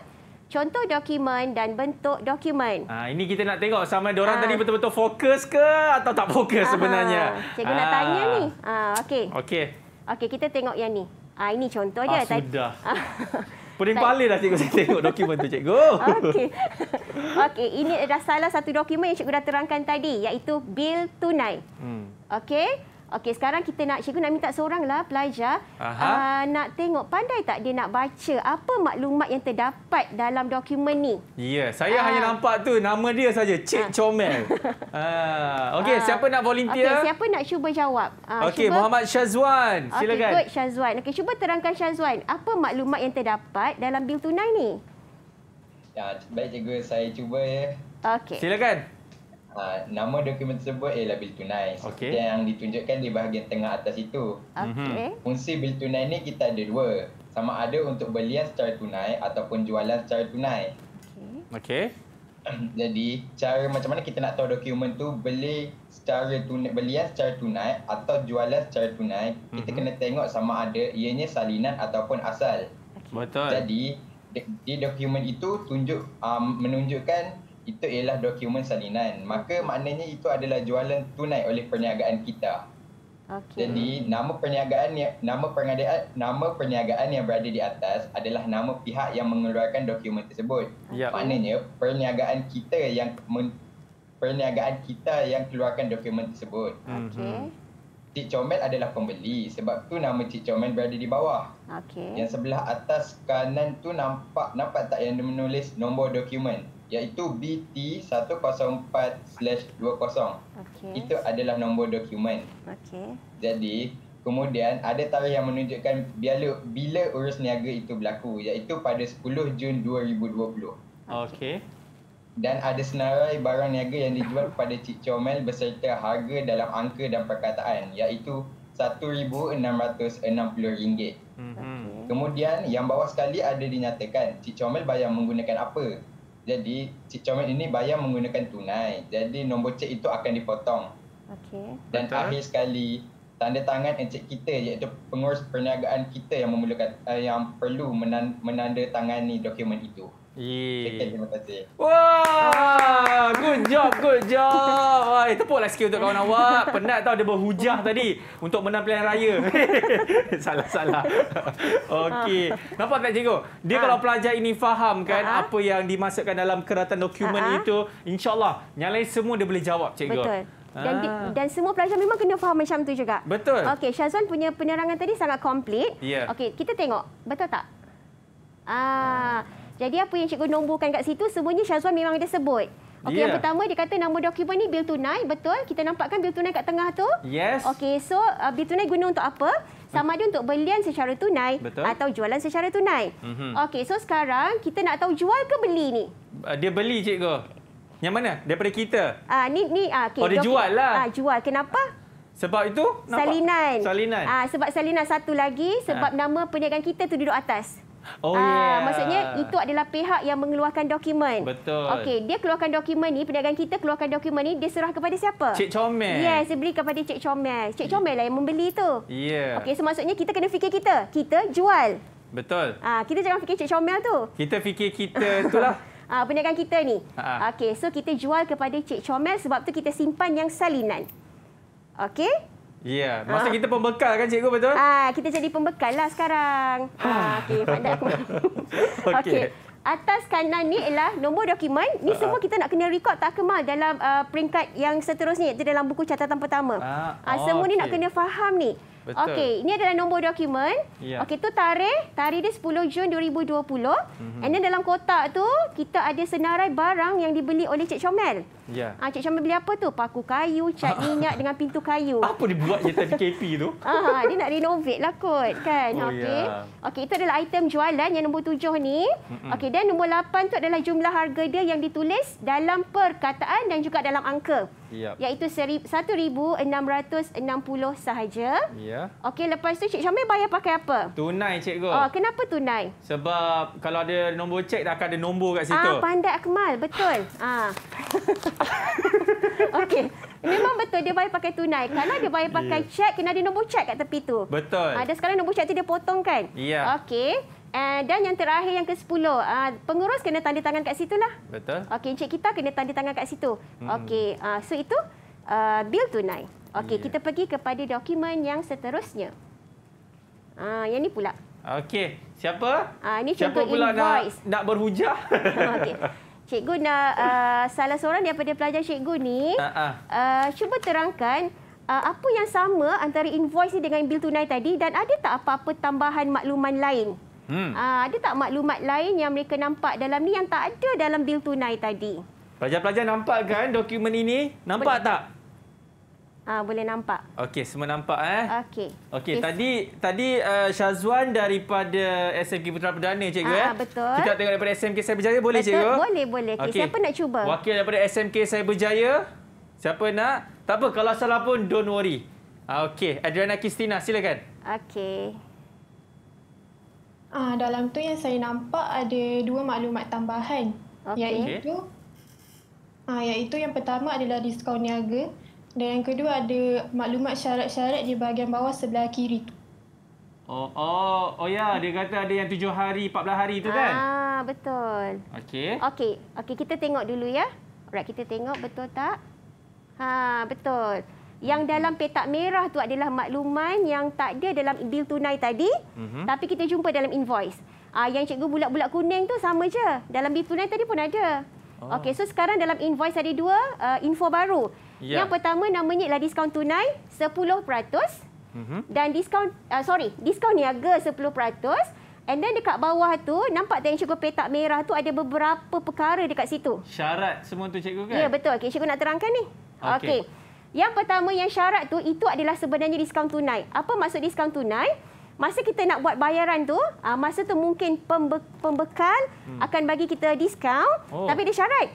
contoh dokumen dan bentuk dokumen. Ha, ini kita nak tengok sama ada orang ha. Ah. tadi betul-betul fokus ke atau tak fokus Aha. sebenarnya. Cikgu ha. nak tanya ah. ni. Ha, Okey. Okey. Okey, kita tengok yang ni. Ha, ini contoh dia. Ha, sudah. Pening paling dah cikgu saya tengok dokumen tu cikgu. Okey. Okey, ini adalah salah satu dokumen yang cikgu dah terangkan tadi iaitu bil tunai. Hmm. Okey. Okey, sekarang kita nak cikgu nak minta lah pelajar uh, nak tengok pandai tak dia nak baca apa maklumat yang terdapat dalam dokumen ni. Ya, yeah, saya uh. hanya nampak tu nama dia saja, Cik uh. Ah. Chomel. okey, siapa nak volunteer? Okey, siapa nak cuba jawab? Uh, okey, cuba... Muhammad Syazwan, silakan. Okey, Syazwan. Okey, cuba terangkan Syazwan, apa maklumat yang terdapat dalam bil tunai ni? Ya, baik cikgu, saya cuba ya. Okey. Silakan. Ah, nama dokumen tersebut ialah bil tunai. Okay. Yang ditunjukkan di bahagian tengah atas itu. Okay. Mhm. Fungsi bil tunai ni kita ada dua. Sama ada untuk belian secara tunai ataupun jualan secara tunai. Okey. Jadi cara macam mana kita nak tahu dokumen tu beli secara tunai, belian secara tunai atau jualan secara tunai, mm-hmm. kita mhm. kena tengok sama ada ianya salinan ataupun asal. Betul. Jadi di, di dokumen itu tunjuk um, menunjukkan itu ialah dokumen salinan. Maka maknanya itu adalah jualan tunai oleh perniagaan kita. Okay. Jadi nama perniagaan yang nama perniagaan nama perniagaan yang berada di atas adalah nama pihak yang mengeluarkan dokumen tersebut. Yep. Ya. Maknanya perniagaan kita yang men, perniagaan kita yang keluarkan dokumen tersebut. Okay. Mhm. Cik Comel adalah pembeli sebab tu nama Cik Comel berada di bawah. Okay. Yang sebelah atas kanan tu nampak nampak tak yang menulis nombor dokumen? iaitu BT 104/20. Okay. Itu adalah nombor dokumen. Okey. Jadi, kemudian ada tarikh yang menunjukkan bila, bila urus niaga itu berlaku iaitu pada 10 Jun 2020. Okey. Dan ada senarai barang niaga yang dijual kepada Cik Chomel beserta harga dalam angka dan perkataan iaitu RM1,660. Mm-hmm. Kemudian yang bawah sekali ada dinyatakan Cik Chomel bayar menggunakan apa? Jadi cik comel ini bayar menggunakan tunai. Jadi nombor cek itu akan dipotong. Okey. Dan Betul. akhir sekali tanda tangan encik kita iaitu pengurus perniagaan kita yang memerlukan uh, eh, yang perlu menan- menandatangani dokumen itu. Yeay. Wah, good job, good job. Wah, eh, tepuklah skill untuk kawan awak. Penat tau dia berhujah tadi untuk menang pilihan raya. salah, salah. Okey. Nampak tak cikgu? Dia ha. kalau pelajar ini faham kan ha. apa yang dimasukkan dalam keratan dokumen ha. itu, insyaAllah nyalain semua dia boleh jawab cikgu. Betul. Dan, di, dan semua pelajar memang kena faham macam tu juga. Betul. Okey, Syazwan punya penerangan tadi sangat komplit. Yeah. Okey, kita tengok. Betul tak? ah. Jadi apa yang cikgu nombokan kat situ semuanya Syazwan memang dia sebut. Okey yeah. yang ya. pertama dia kata nama dokumen ni bil tunai betul kita nampak kan bil tunai kat tengah tu. Yes. Okey so uh, bil tunai guna untuk apa? Sama ada untuk belian secara tunai betul. atau jualan secara tunai. Mm -hmm. Okey so sekarang kita nak tahu jual ke beli ni? Uh, dia beli cikgu. Yang mana? Daripada kita. Ah uh, ni ni uh, okey. Oh, dia jual lah. Ah uh, jual kenapa? Sebab itu nampak? salinan. Salinan. Ah uh, sebab salinan satu lagi sebab uh. nama perniagaan kita tu duduk atas. Oh ya. Yeah. Maksudnya itu adalah pihak yang mengeluarkan dokumen. Betul. Okey, dia keluarkan dokumen ni, pedagang kita keluarkan dokumen ni, dia serah kepada siapa? Cik Chomel. Yes, dia beli kepada Cik Chomel. Cik Chomel lah yang membeli tu. Ya. Yeah. Okey, so maksudnya kita kena fikir kita. Kita jual. Betul. Uh, kita jangan fikir Cik Chomel tu. Kita fikir kita itulah. Ah, pedagang kita ni. Ha. Okey, so kita jual kepada Cik Chomel sebab tu kita simpan yang salinan. Okey? Ya, yeah. masa ha. kita pembekal kan cikgu betul? Ah, kita jadi pembekal lah sekarang. Ha, okey, pandai aku. okey. Okay. Atas kanan ni ialah nombor dokumen. Ni uh, semua kita nak kena rekod tak kemal dalam uh, peringkat yang seterusnya iaitu dalam buku catatan pertama. Uh, uh, semua okay. ni nak kena faham ni. Okey, ini adalah nombor dokumen. Yeah. Okey, tu tarikh. Tarikh dia 10 Jun 2020. Mm -hmm. And then dalam kotak tu kita ada senarai barang yang dibeli oleh Cik Chomel. Ya. Ha, Cik Syamil beli apa tu? Paku kayu, cat ha. minyak dengan pintu kayu. Apa dia buat je tadi KP tu? Ah, dia nak renovate lah kot. Kan? Oh, okay. Ya. Okay, itu adalah item jualan yang nombor tujuh ni. Okay, dan nombor lapan tu adalah jumlah harga dia yang ditulis dalam perkataan dan juga dalam angka. Ya. Iaitu RM1,660 sahaja. Ya. Okay, lepas tu Cik Syamil bayar pakai apa? Tunai, Cikgu. Oh, kenapa tunai? Sebab kalau ada nombor cek, dah akan ada nombor kat situ. Ah, pandai Akmal. Betul. ah. Okey. Memang betul dia bayar pakai tunai. Kalau dia bayar pakai yeah. cek, kena ada nombor cek kat tepi tu. Betul. Ada ah, sekarang nombor cek tu dia potong kan? Ya. Yeah. Okey. Ah, dan yang terakhir, yang ke-10. Ah, pengurus kena tanda tangan kat situ lah. Betul. Okey, cek kita kena tanda tangan kat situ. Hmm. Okey. So, itu uh, bil tunai. Okey, yeah. kita pergi kepada dokumen yang seterusnya. Uh, yang ni pula. Okey. Siapa? Uh, ini Siapa invoice. nak, nak berhujah? Okey. Cikgu nak uh, ah, salah seorang daripada pelajar cikgu ni uh, uh. Uh, cuba terangkan uh, apa yang sama antara invoice ni dengan bil tunai tadi dan ada tak apa-apa tambahan makluman lain? Hmm. Uh, ada tak maklumat lain yang mereka nampak dalam ni yang tak ada dalam bil tunai tadi? Pelajar-pelajar nampak kan dokumen ini? Nampak Boleh. tak? uh, boleh nampak. Okey, semua nampak eh. Okey. Okey, okay. tadi tadi uh, Syazwan daripada SMK Putra Perdana cikgu uh, eh. Betul. Kita tengok daripada SMK Saya Berjaya boleh betul. cikgu? Boleh, boleh. Okay. Siapa nak cuba? Wakil daripada SMK Saya Berjaya. Siapa nak? Tak apa, kalau salah pun don't worry. Uh, Okey, Adriana Kristina silakan. Okey. Ah dalam tu yang saya nampak ada dua maklumat tambahan okay. iaitu ah iaitu yang pertama adalah diskaun niaga dan yang kedua ada maklumat syarat-syarat di bahagian bawah sebelah kiri tu. Oh, oh, oh ya, dia kata ada yang tujuh hari, empat belah hari tu kan? Ah, betul. Okey. Okey, okey kita tengok dulu ya. Alright, kita tengok betul tak? Ha, betul. Yang hmm. dalam petak merah tu adalah maklumat yang tak ada dalam bil tunai tadi, uh-huh. tapi kita jumpa dalam invoice. Ah, yang cikgu bulat-bulat kuning tu sama je. Dalam bil tunai tadi pun ada. Oh. Okey, so sekarang dalam invoice ada dua uh, info baru. Ya. Yang pertama namanya ialah diskaun tunai 10% mm-hmm. dan diskaun uh, sorry, diskaun niaga 10% and then dekat bawah tu nampak tak cikgu petak merah tu ada beberapa perkara dekat situ. Syarat semua tu cikgu kan? Ya betul. Okay, cikgu nak terangkan ni. Okey. Okay. Yang pertama yang syarat tu itu adalah sebenarnya diskaun tunai. Apa maksud diskaun tunai? Masa kita nak buat bayaran tu, ah, masa tu mungkin pembe- pembekal hmm. akan bagi kita diskaun oh. tapi dia syarat.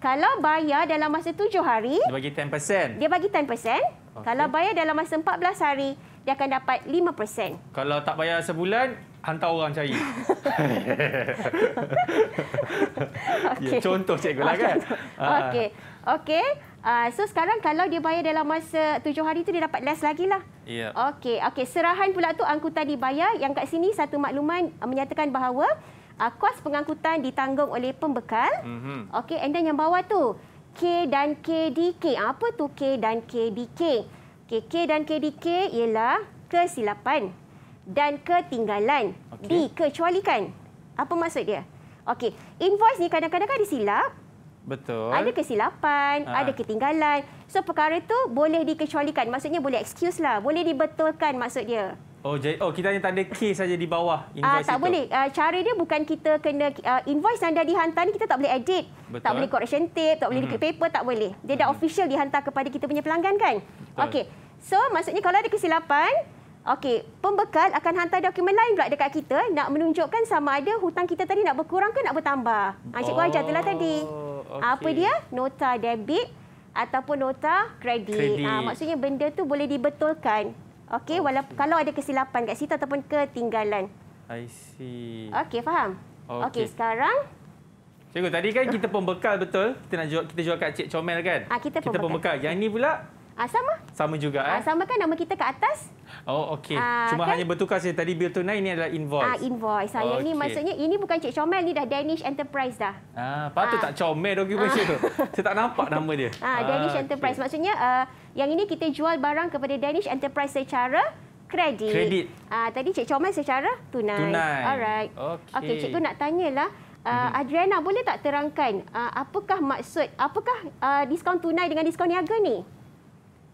Kalau bayar dalam masa tujuh hari, dia bagi 10%. Dia bagi 10%. Okay. Kalau bayar dalam masa empat belas hari, dia akan dapat 5%. Kalau tak bayar sebulan, hantar orang cari. okay. ya, contoh cikgu lah ah, kan. Ah. Okey. Okey. Uh, so sekarang kalau dia bayar dalam masa tujuh hari itu dia dapat less lagi lah. Yeah. Okey, okey. Serahan pula tu angkutan dibayar. Yang kat sini satu makluman menyatakan bahawa uh, kos pengangkutan ditanggung oleh pembekal. Mm -hmm. Okey, and then yang bawah tu K dan KDK. Ah, apa tu K dan KDK? Okay, K dan KDK ialah kesilapan dan ketinggalan okay. dikecualikan. Apa maksud dia? Okey, invoice ni kadang-kadang kan disilap. Betul. Ada kesilapan, ha. ada ketinggalan. So perkara tu boleh dikecualikan. Maksudnya boleh excuse lah, boleh dibetulkan maksud dia. Oh, jadi, oh kita hanya tanda case saja di bawah ah, invoice uh, tak itu. Tak boleh. Uh, cara dia bukan kita kena uh, invoice yang dah dihantar ni kita tak boleh edit. Betul. Tak boleh correction tape, tak boleh hmm. paper, tak boleh. Dia dah hmm. official dihantar kepada kita punya pelanggan kan? Okey. So, maksudnya kalau ada kesilapan, okey, pembekal akan hantar dokumen lain pula dekat kita nak menunjukkan sama ada hutang kita tadi nak berkurang ke nak bertambah. Ah, Cikgu oh, Ajar telah tadi. Okay. Apa dia? Nota debit ataupun nota kredit. kredit. Ha, maksudnya benda tu boleh dibetulkan. Okey, oh, okay. walaupun kalau ada kesilapan kat situ ataupun ketinggalan. I see. Okey, faham? Okey, okay, sekarang Cikgu, tadi kan kita pembekal betul. Kita nak jual, kita jual kat Cik Comel kan? Ah, kita, pembekal. kita Yang ni pula Ah, sama. Sama juga. Ah, eh? sama kan nama kita ke atas. Oh, okey. Ah, Cuma kan? hanya bertukar saja. Tadi bil tunai ini adalah invoice. Ah, invoice. Saya ah, okay. ni maksudnya ini bukan Cik Chomel Ini dah Danish Enterprise dah. Ah, patut ah. tak Comel dokumen ah. tu. Saya tak nampak nama dia. Ah, ah Danish ah, Enterprise. Maksudnya uh, yang ini kita jual barang kepada Danish Enterprise secara kredit. Kredit. Ah, tadi Cik Chomel secara tunai. Tunai. Alright. Okey. Okey, tu nak tanyalah. Uh, Adriana, boleh tak terangkan uh, apakah maksud, apakah uh, diskaun tunai dengan diskaun niaga ni?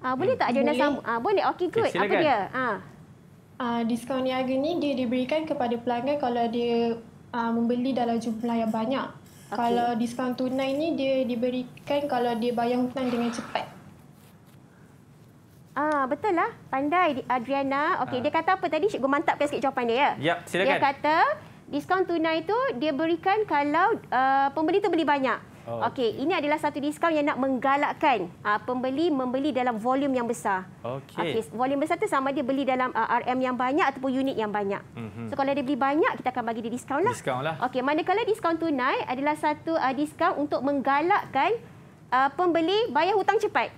Ah, boleh hmm. tak Jona sambut? Ah, boleh. Okey, good. Okay, Apa dia? Ah. Ah, diskaun niaga ni dia diberikan kepada pelanggan kalau dia ah, membeli dalam jumlah yang banyak. Okay. Kalau diskaun tunai ni dia diberikan kalau dia bayar hutang dengan cepat. Ah betul lah. Pandai Adriana. Okey, ah. dia kata apa tadi? Cikgu mantapkan sikit jawapan dia ya. Ya, silakan. Dia kata diskaun tunai itu dia berikan kalau uh, pembeli tu beli banyak. Oh, okey, okay. ini adalah satu diskaun yang nak menggalakkan uh, pembeli membeli dalam volume yang besar. Okey. Okay, volume besar tu sama dia beli dalam uh, ah, RM yang banyak ataupun unit yang banyak. Mm-hmm. So kalau dia beli banyak, kita akan bagi dia diskaun lah. Diskaun lah. Okey, manakala diskaun tunai adalah satu uh, diskaun untuk menggalakkan uh, pembeli bayar hutang cepat.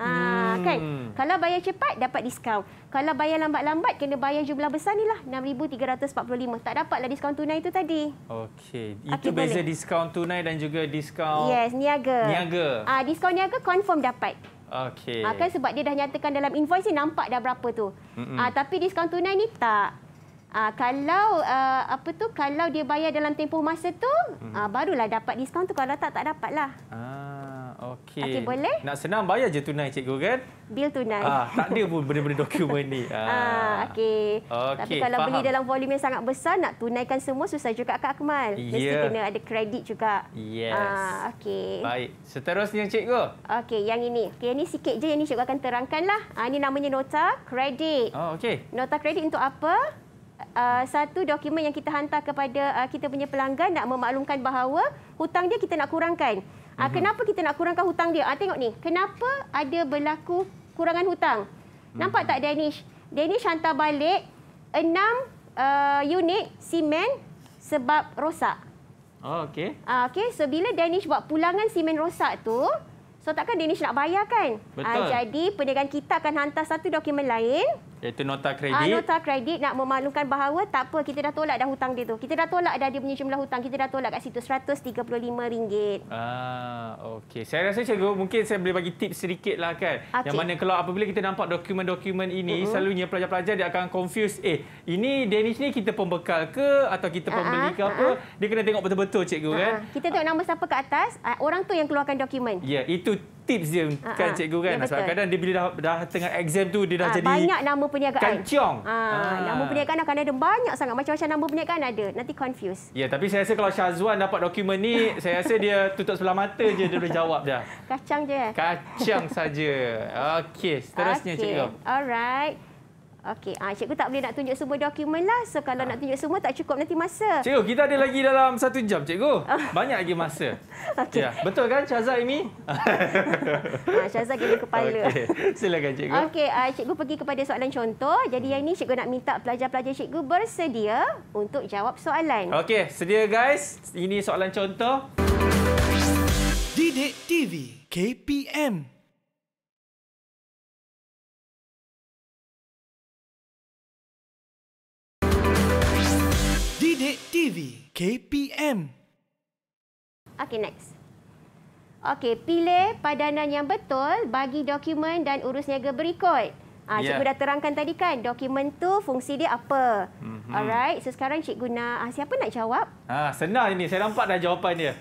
Ah, kan? hmm. kan? Kalau bayar cepat, dapat diskaun. Kalau bayar lambat-lambat, kena bayar jumlah besar ni lah. RM6,345. Tak dapatlah diskaun tunai itu tadi. Okey. Itu okay, beza diskaun tunai dan juga diskaun... Yes, niaga. Niaga. Ah, diskaun niaga confirm dapat. Okey. Ah, kan sebab dia dah nyatakan dalam invoice ni, nampak dah berapa tu. Mm -mm. Ah, tapi diskaun tunai ni tak. Ah, kalau uh, apa tu kalau dia bayar dalam tempoh masa tu, mm -hmm. ah, barulah dapat diskaun tu. Kalau tak, tak dapatlah. Ah. Okey. Okey boleh. Nak senang bayar je tunai cikgu kan? Bil tunai. Ah, tak ada pun benda-benda dokumen ni. Ah, ah okey. Okay, Tapi kalau faham. beli dalam volume yang sangat besar nak tunaikan semua susah juga Kak Akmal. Yeah. Mesti kena ada kredit juga. Yes. Ah, okey. Baik. Seterusnya cikgu. Okey, yang ini. Okey, ini sikit je yang ini cikgu akan terangkanlah. Ah, ini namanya nota kredit. Oh, okey. Nota kredit untuk apa? Uh, satu dokumen yang kita hantar kepada uh, kita punya pelanggan nak memaklumkan bahawa hutang dia kita nak kurangkan. Uh, kenapa kita nak kurangkan hutang dia? Uh, tengok ni, kenapa ada berlaku kurangan hutang? Mhm. Nampak tak Danish? Danish hantar balik 6 uh, eh, unit simen sebab rosak. Oh, okey. Uh, okey, so bila Danish buat pulangan simen rosak tu, so takkan Danish nak bayar kan? Uh, jadi, perniagaan kita akan hantar satu dokumen lain. Itu nota ah, kredit. Ah, nota kredit nak memaklumkan bahawa tak apa kita dah tolak dah hutang dia tu. Kita dah tolak dah dia punya jumlah hutang. Kita dah tolak kat situ RM135. Ah, okay. Saya rasa cikgu mungkin saya boleh bagi tips sedikit lah kan. Okay. Yang mana kalau apabila kita nampak dokumen-dokumen ini, uh-huh. selalunya pelajar-pelajar dia akan confuse. Eh, ini Danish ni kita pembekal ke atau kita pembeli uh-huh. ke apa? Uh-huh. Dia kena tengok betul-betul cikgu uh-huh. kan. Kita tengok nama siapa kat atas. orang tu yang keluarkan dokumen. Ya, yeah, itu tips dia uh-huh. kan ha, ha. cikgu kan. Ya, kadang dia bila dah, dah tengah exam tu dia dah uh, jadi banyak nama perniagaan. Kanciong. Ha, uh, nama perniagaan akan ada banyak sangat macam-macam nama perniagaan ada. Nanti confuse. Ya, tapi saya rasa kalau Syazwan dapat dokumen ni, saya rasa dia tutup sebelah mata je dia boleh jawab dah. Kacang je eh? Kacang saja. Okey, seterusnya okay. cikgu. Alright. Okey, ah, cikgu tak boleh nak tunjuk semua dokumen lah. So, kalau ha. nak tunjuk semua, tak cukup nanti masa. Cikgu, kita ada lagi dalam satu jam, cikgu. Oh. Banyak lagi masa. Okay. Ya. Betul kan, Chaza ini? ah, Syazah gini kepala. Okay. Silakan, cikgu. Okey, ah, cikgu pergi kepada soalan contoh. Jadi, yang ini cikgu nak minta pelajar-pelajar cikgu bersedia untuk jawab soalan. Okey, sedia guys. Ini soalan contoh. Didik TV KPM Sidik TV KPM. Okay, next. Okay, pilih padanan yang betul bagi dokumen dan urus niaga berikut. Ah, ya. Cikgu dah terangkan tadi kan, dokumen tu fungsi dia apa. Mm-hmm. Alright, so sekarang cikgu nak, ah, siapa nak jawab? Ah, senang ini, saya nampak dah jawapan dia.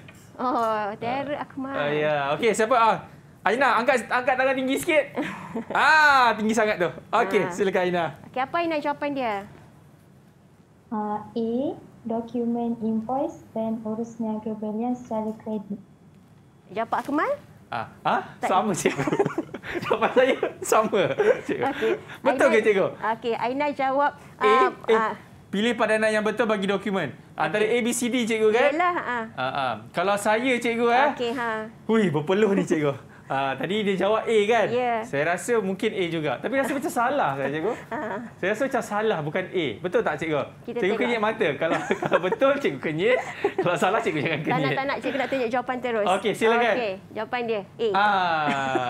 Oh, Ter ah. Akmal. Ah, ya, okay, siapa? Ah, Aina, angkat angkat tangan tinggi sikit. ah, tinggi sangat tu. Okey, ah. silakan Aina. Okey, apa Aina jawapan dia? Ah, A dokumen invoice dan urus niaga belian secara kredit. Ya Pak Kemal? Ah, ah, sama ya. cikgu. Jawapan saya sama. Cikgu. Okay. Betul Aina, ke cikgu? Okey, Aina jawab A, uh, A. Uh, Pilih padanan yang betul bagi dokumen. Antara okay. A, B, C, D, cikgu kan? Yalah. Ha. Ha, ha. Kalau saya, cikgu. Eh? Okay, ha. Hui, berpeluh ni, cikgu. Uh, tadi dia jawab A kan? Yeah. Saya rasa mungkin A juga. Tapi rasa macam salah kan cikgu? Uh. Saya rasa macam salah bukan A. Betul tak cikgu? Kita cikgu kenyit mata. Kalau kalau betul cikgu kenyit. Kalau salah cikgu jangan kenyit. Tak nak, tak nak cikgu nak tunjuk jawapan terus. Okey, silakan. Okey, jawapan dia A. Ah.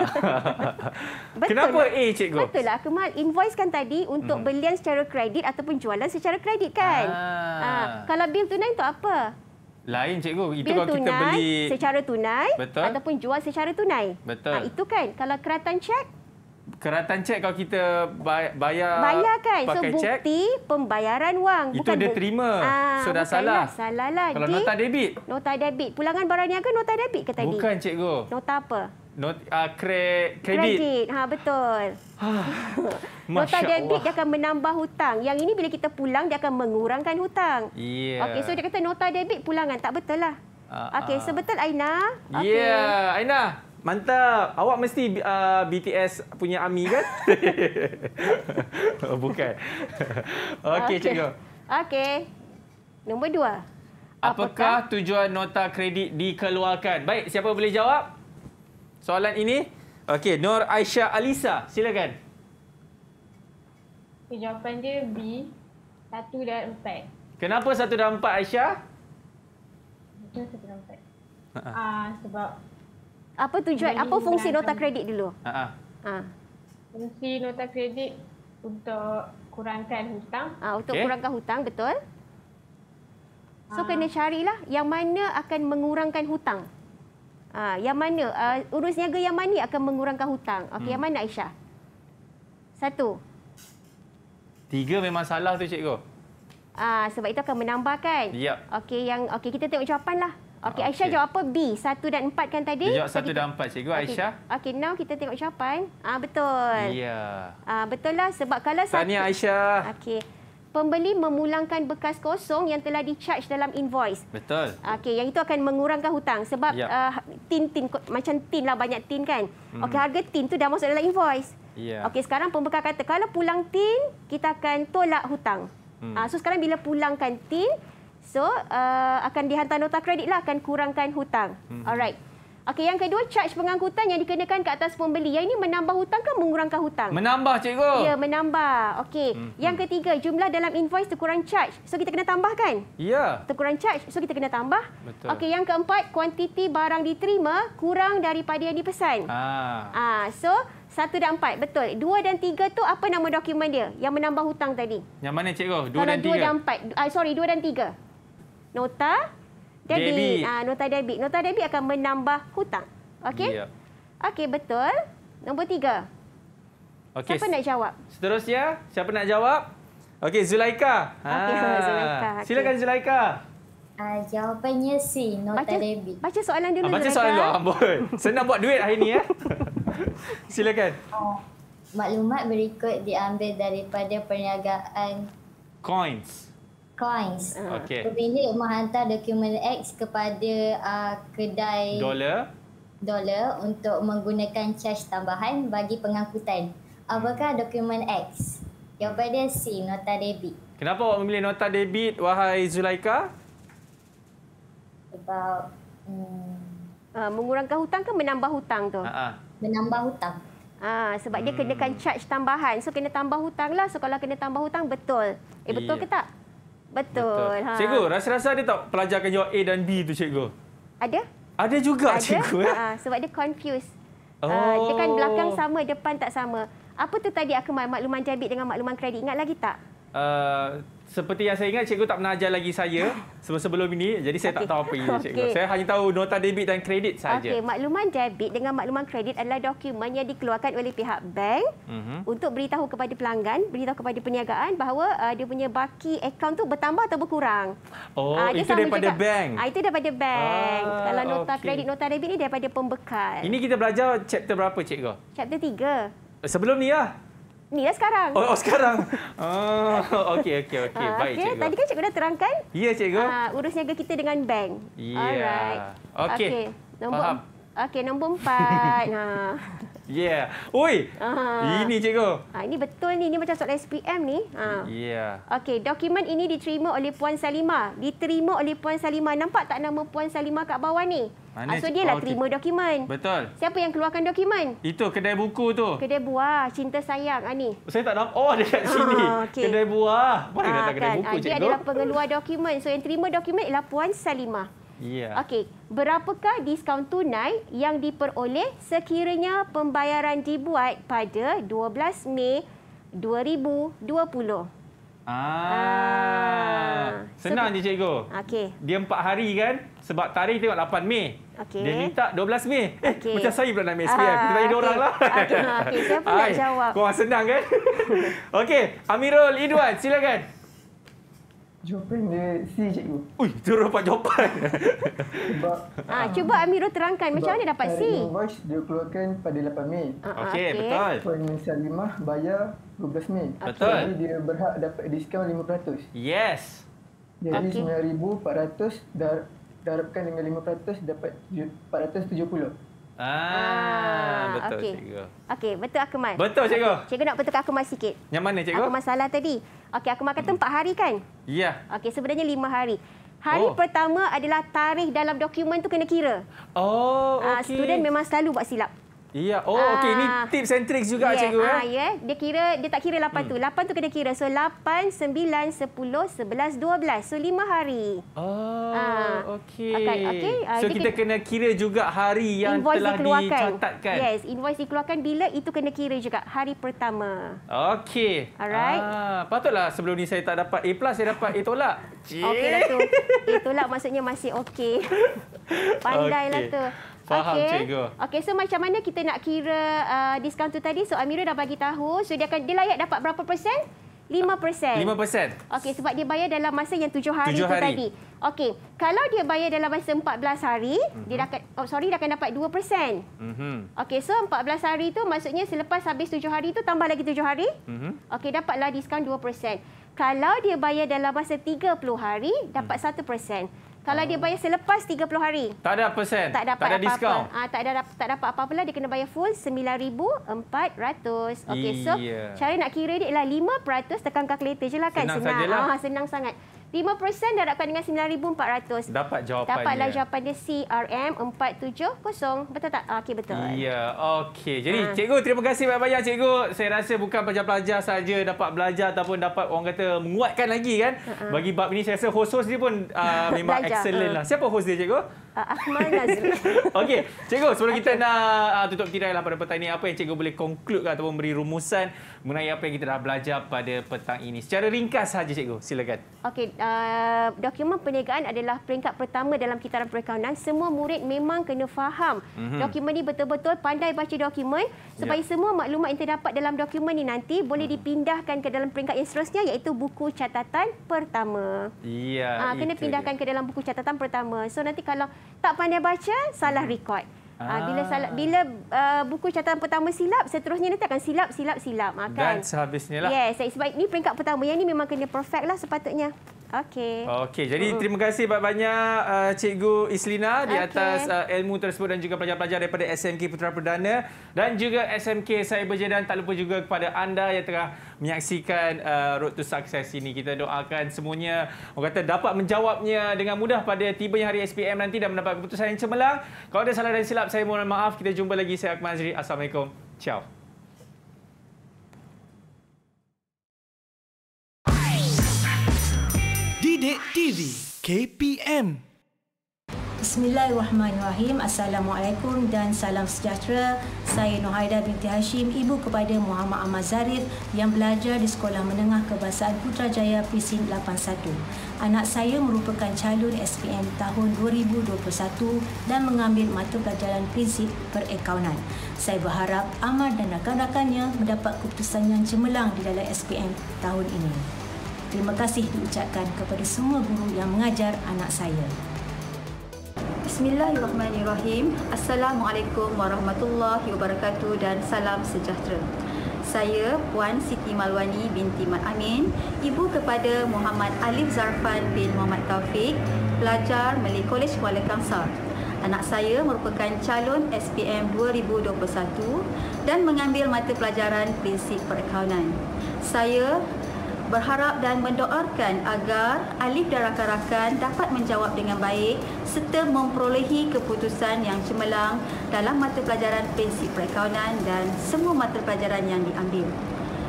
betul Kenapa lah. A cikgu? Betul lah. Kemal invoice kan tadi untuk hmm. belian secara kredit ataupun jualan secara kredit kan? Ah. Uh, kalau bil tunai untuk apa? Lain cikgu. Itu kalau kita beli secara tunai Betul. ataupun jual secara tunai. Betul. Ha, itu kan kalau keratan cek Keratan cek kalau kita bayar bayar kan so bukti cek, pembayaran wang itu bukan dia terima aa, ah, so dah salah salah lah kalau di, nota debit nota debit pulangan barang niaga nota debit ke tadi bukan cikgu nota apa not uh, kredit. kredit. Ha betul. Nota debit dia akan menambah hutang. Yang ini bila kita pulang dia akan mengurangkan hutang. Yeah. Okey, so dia kata nota debit pulangan tak betul lah. Uh, Okey, uh. Ah. so betul Aina? Okay. Yeah, Aina. Mantap. Awak mesti uh, BTS punya AMI kan? Bukan. Okey, okay. cikgu. Okey. Nombor dua. Apakah, Apakah tujuan nota kredit dikeluarkan? Baik, siapa boleh jawab? soalan ini. Okey, Nur Aisyah Alisa, silakan. Okay, eh, jawapan dia B, 1 dan 4. Kenapa 1 dan 4, Aisyah? Kenapa dan 4? uh ah, sebab... Apa tujuan, apa fungsi nota kredit dulu? Uh-huh. Fungsi nota kredit untuk kurangkan hutang. Ah, uh, Untuk kurangkan hutang, betul. So, uh. kena carilah yang mana akan mengurangkan hutang. Ha, yang mana uh, urus niaga yang mana akan mengurangkan hutang? Okey, hmm. yang mana Aisyah? Satu. Tiga memang salah tu cikgu. Ah, sebab itu akan menambahkan. Ya. Yep. Okey, yang okey kita tengok jawapan lah. okay. Ah, Aisyah jawab apa? B. Satu dan empat kan tadi? Dia jawab satu dan empat, cikgu. Okay. Aisyah. Okey, now kita tengok jawapan. Ah, betul. Ya. Yeah. Ah, betul lah. Sebab kalau Tahniah, satu... Tahniah, Aisyah. Okey pembeli memulangkan bekas kosong yang telah di-charge dalam invoice. Betul. Okey, yang itu akan mengurangkan hutang sebab ya. uh, tin-tin macam tin lah banyak tin kan. Hmm. Okey, harga tin tu dah masuk dalam invoice. Ya. Okey, sekarang pembekal kata kalau pulang tin, kita akan tolak hutang. Hmm. Uh, so sekarang bila pulangkan tin, so uh, akan dihantar nota kredit lah akan kurangkan hutang. Hmm. Alright. Okey, yang kedua charge pengangkutan yang dikenakan ke atas pembeli. Yang ini menambah hutang ke mengurangkan hutang? Menambah, cikgu. Ya, menambah. Okey. Hmm. hmm. Yang ketiga, jumlah dalam invoice terkurang charge. So kita kena tambah kan? Ya. Terkurang charge, so kita kena tambah. Betul. Okey, yang keempat, kuantiti barang diterima kurang daripada yang dipesan. Ah. Ah, so satu dan empat, betul. Dua dan tiga tu apa nama dokumen dia yang menambah hutang tadi? Yang mana cikgu? Dua Kalau dan dua tiga. Dua dan empat. Uh, sorry, dua dan tiga. Nota debit. debit. Ha, nota debit. Nota debit akan menambah hutang. Okey? Yeah. Okey, betul. Nombor tiga. Okay. Siapa nak jawab? Seterusnya, siapa nak jawab? Okey, Zulaika. Okey, Zulaika. Ah, silakan okay. Zulaika. Uh, ah, jawapannya C, nota baca, debit. Baca soalan dulu, ha, baca Zulaika. Baca soalan dulu, Amboi. Senang buat duit hari ini. Ya? Silakan. Uh, maklumat berikut diambil daripada perniagaan... Coins coins. Ah. Okey. Pemilik hantar dokumen X kepada uh, kedai dollar, dollar untuk menggunakan charge tambahan bagi pengangkutan. Apakah dokumen X? Jawapan dia C, nota debit. Kenapa awak memilih nota debit, wahai Zulaika? Sebab... Hmm. Uh, mengurangkan hutang ke menambah hutang tu? Uh-uh. Menambah hutang. Ah, sebab hmm. dia kenakan hmm. charge tambahan. So kena tambah hutang lah. So kalau kena tambah hutang, betul. Eh, betul yeah. ke tak? Betul. Betul. Ha. Cikgu, rasa-rasa ada tak pelajar akan jawab A dan B tu cikgu? Ada. Ada juga ada. cikgu. Ya? Uh, sebab dia confused. Oh. Uh, dia kan oh. belakang sama, depan tak sama. Apa tu tadi akhemat? Makluman jabit dengan makluman kredit. Ingat lagi tak? uh, seperti yang saya ingat cikgu tak pernah ajar lagi saya sebelum-sebelum ini jadi saya okay. tak tahu apa ini cikgu. Okay. Saya hanya tahu nota debit dan kredit saja. Okey, makluman debit dengan makluman kredit adalah dokumen yang dikeluarkan oleh pihak bank uh-huh. untuk beritahu kepada pelanggan, beritahu kepada perniagaan bahawa uh, dia punya baki akaun tu bertambah atau berkurang. Oh, uh, itu daripada juga. bank. Uh, itu daripada bank. Ah, Kalau nota okay. kredit, nota debit ni daripada pembekal. Ini kita belajar chapter berapa cikgu? Chapter 3. Sebelum ni Ya? Ni lah sekarang. Oh, oh sekarang. Oh, okey, okey, okey. Ah, Baik, okay. cikgu. Tadi kan cikgu dah terangkan. Ya, cikgu. Uh, urus niaga kita dengan bank. Ya. Yeah. Alright. Okey, okay. faham. Okey, nombor empat. Haa. Ah. Yeah. Oi. Uh, ini cikgu. Ha ini betul ni. Ini macam soal SPM ni. Ha. Yeah. Okey, dokumen ini diterima oleh Puan Salima. Diterima oleh Puan Salima. Nampak tak nama Puan Salima kat bawah ni? Mana so dia lah oh, terima dokumen. Betul. Siapa yang keluarkan dokumen? Itu kedai buku tu. Kedai buah, cinta sayang ani. Saya tak nampak. Oh, dia kat sini. Uh, okay. Kedai buah. Mana uh, kata kedai kan. buku cikgu? Dia adalah pengeluar dokumen. So yang terima dokumen ialah Puan Salima. Yeah. Okey, berapakah diskaun tunai yang diperoleh sekiranya pembayaran dibuat pada 12 Mei 2020? Ah. ah. Senang so, je cikgu. Okey. Dia empat hari kan? Sebab tarikh tengok 8 Mei. Okey. Dia minta 12 Mei. Okay. Eh, macam saya pula nak SPM. Uh, Kita tanya okay. orang lah. Okey, okay. siapa Hai. nak jawab? Kau senang kan? Okey, Amirul Idwan, silakan. Jawapan dia C, cikgu. Ui, dia dapat jawapan. ha, uh, ah, cuba Amirul terangkan macam mana dapat C. Invoice dia keluarkan pada 8 ah, ah, Mei. Okey, okay. betul. Puan Salimah bayar 12 Mei. Okay. Betul. Jadi dia berhak dapat diskaun 5%. Yes. Jadi okay. 9,400 dar darabkan dengan 5% dapat 470. Ah, ah, betul okay. cikgu. Okey, betul Akmal. Betul cikgu. Cikgu nak betulkan Akmal sikit. Yang mana cikgu? Apa masalah tadi? Okey, aku makan tempat hari kan? Ya. Yeah. Okey, sebenarnya lima hari. Hari oh. pertama adalah tarikh dalam dokumen tu kena kira. Oh, ah, okey. Uh, student memang selalu buat silap. Iya. Oh, okey. Ini ah. tips and tricks juga, yeah. cikgu. Eh? Ah, ya? Yeah. Dia kira dia tak kira lapan hmm. tu. Lapan tu kena kira. So, lapan, sembilan, sepuluh, sebelas, dua belas, So, lima hari. Oh, ah. okey. Okay. Okay. So, kita kena kira juga hari yang telah dicatatkan. Yes, invoice dikeluarkan bila itu kena kira juga. Hari pertama. Okey. Alright. Ah, patutlah sebelum ni saya tak dapat A+, plus, saya dapat A tolak. Okeylah tu. A tolak maksudnya masih okey. Pandailah okay. tu faham okay. cikgu. Okey, so macam mana kita nak kira uh, diskaun tu tadi? So Amira dah bagi tahu, so dia akan dia layak dapat berapa persen? 5%. 5%. Okey sebab dia bayar dalam masa yang 7 hari, Tu tadi. Okey, kalau dia bayar dalam masa 14 hari, mm -hmm. dia dapat oh sorry dia akan dapat 2%. Mhm. Mm Okey, so 14 hari tu maksudnya selepas habis 7 hari tu tambah lagi 7 hari? Mhm. Mm Okey, dapatlah diskaun 2%. Kalau dia bayar dalam masa 30 hari, dapat mm -hmm. Kalau dia bayar selepas 30 hari. Tak ada persen. Tak dapat Tak ada apa -apa. Ha, tak, ada, tak dapat apa-apa lah. Dia kena bayar full 9400 Okay, so cara nak kira dia ialah 5% tekan kalkulator je lah kan. Senang, senang. sajalah. Ha, senang sangat. 5% darabkan dengan 9400. Dapat jawapan. Dapatlah jawapan dia CRM 470. Betul tak? Ah, okey betul. Ya, okey. Jadi ha. cikgu terima kasih banyak-banyak cikgu. Saya rasa bukan pelajar-pelajar saja dapat belajar ataupun dapat orang kata menguatkan lagi kan. Ha -ha. Bagi bab ini saya rasa host-host dia pun uh, memang excellent ha. lah. Siapa host dia cikgu? Uh, ah, Akmal Nazri. Okey, cikgu sebelum kita okay. nak uh, tutup tirai lah pada petang ini, apa yang cikgu boleh conclude atau memberi rumusan mengenai apa yang kita dah belajar pada petang ini? Secara ringkas saja cikgu, silakan. Okey, uh, dokumen perniagaan adalah peringkat pertama dalam kitaran perakaunan. Semua murid memang kena faham mm-hmm. dokumen ini betul-betul pandai baca dokumen supaya yeah. semua maklumat yang terdapat dalam dokumen ini nanti boleh mm-hmm. dipindahkan ke dalam peringkat yang seterusnya iaitu buku catatan pertama. Iya. Yeah, uh, kena pindahkan ke dalam buku catatan pertama. So nanti kalau tak pandai baca salah rekod. Ah. Bila ah. salah, bila uh, buku catatan pertama silap, seterusnya nanti akan silap, silap, silap. Ah, kan? Dan sehabisnya lah. Yes, sebab ini peringkat pertama. Yang ini memang kena perfect lah sepatutnya. Okey. Okey, jadi terima kasih banyak-banyak uh, Cikgu Islina di atas uh, ilmu tersebut dan juga pelajar-pelajar daripada SMK Putra Perdana dan juga SMK dan tak lupa juga kepada anda yang telah menyaksikan uh, Road to Success ini. Kita doakan semuanya orang kata dapat menjawabnya dengan mudah pada tiba hari SPM nanti dan mendapat keputusan yang cemerlang. Kalau ada salah dan silap saya mohon maaf. Kita jumpa lagi saya Akmal Azri. Assalamualaikum. Ciao. TV KPM Bismillahirrahmanirrahim Assalamualaikum dan salam sejahtera Saya Nohaida binti Hashim Ibu kepada Muhammad Ahmad Zarif Yang belajar di Sekolah Menengah Kebangsaan Putrajaya Pisin 81 Anak saya merupakan calon SPM tahun 2021 Dan mengambil mata pelajaran prinsip perakaunan Saya berharap Ahmad dan rakan-rakannya Mendapat keputusan yang cemerlang di dalam SPM tahun ini Terima kasih diucapkan kepada semua guru yang mengajar anak saya. Bismillahirrahmanirrahim. Assalamualaikum warahmatullahi wabarakatuh dan salam sejahtera. Saya Puan Siti Malwani binti Mat Amin, ibu kepada Muhammad Alif Zarfan bin Muhammad Taufik, pelajar Malik College Kuala Kangsar. Anak saya merupakan calon SPM 2021 dan mengambil mata pelajaran prinsip perakaunan. Saya berharap dan mendoakan agar Alif dan rakan-rakan dapat menjawab dengan baik serta memperolehi keputusan yang cemerlang dalam mata pelajaran prinsip perakaunan dan semua mata pelajaran yang diambil.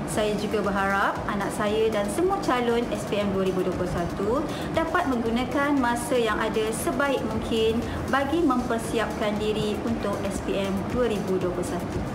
Saya juga berharap anak saya dan semua calon SPM 2021 dapat menggunakan masa yang ada sebaik mungkin bagi mempersiapkan diri untuk SPM 2021.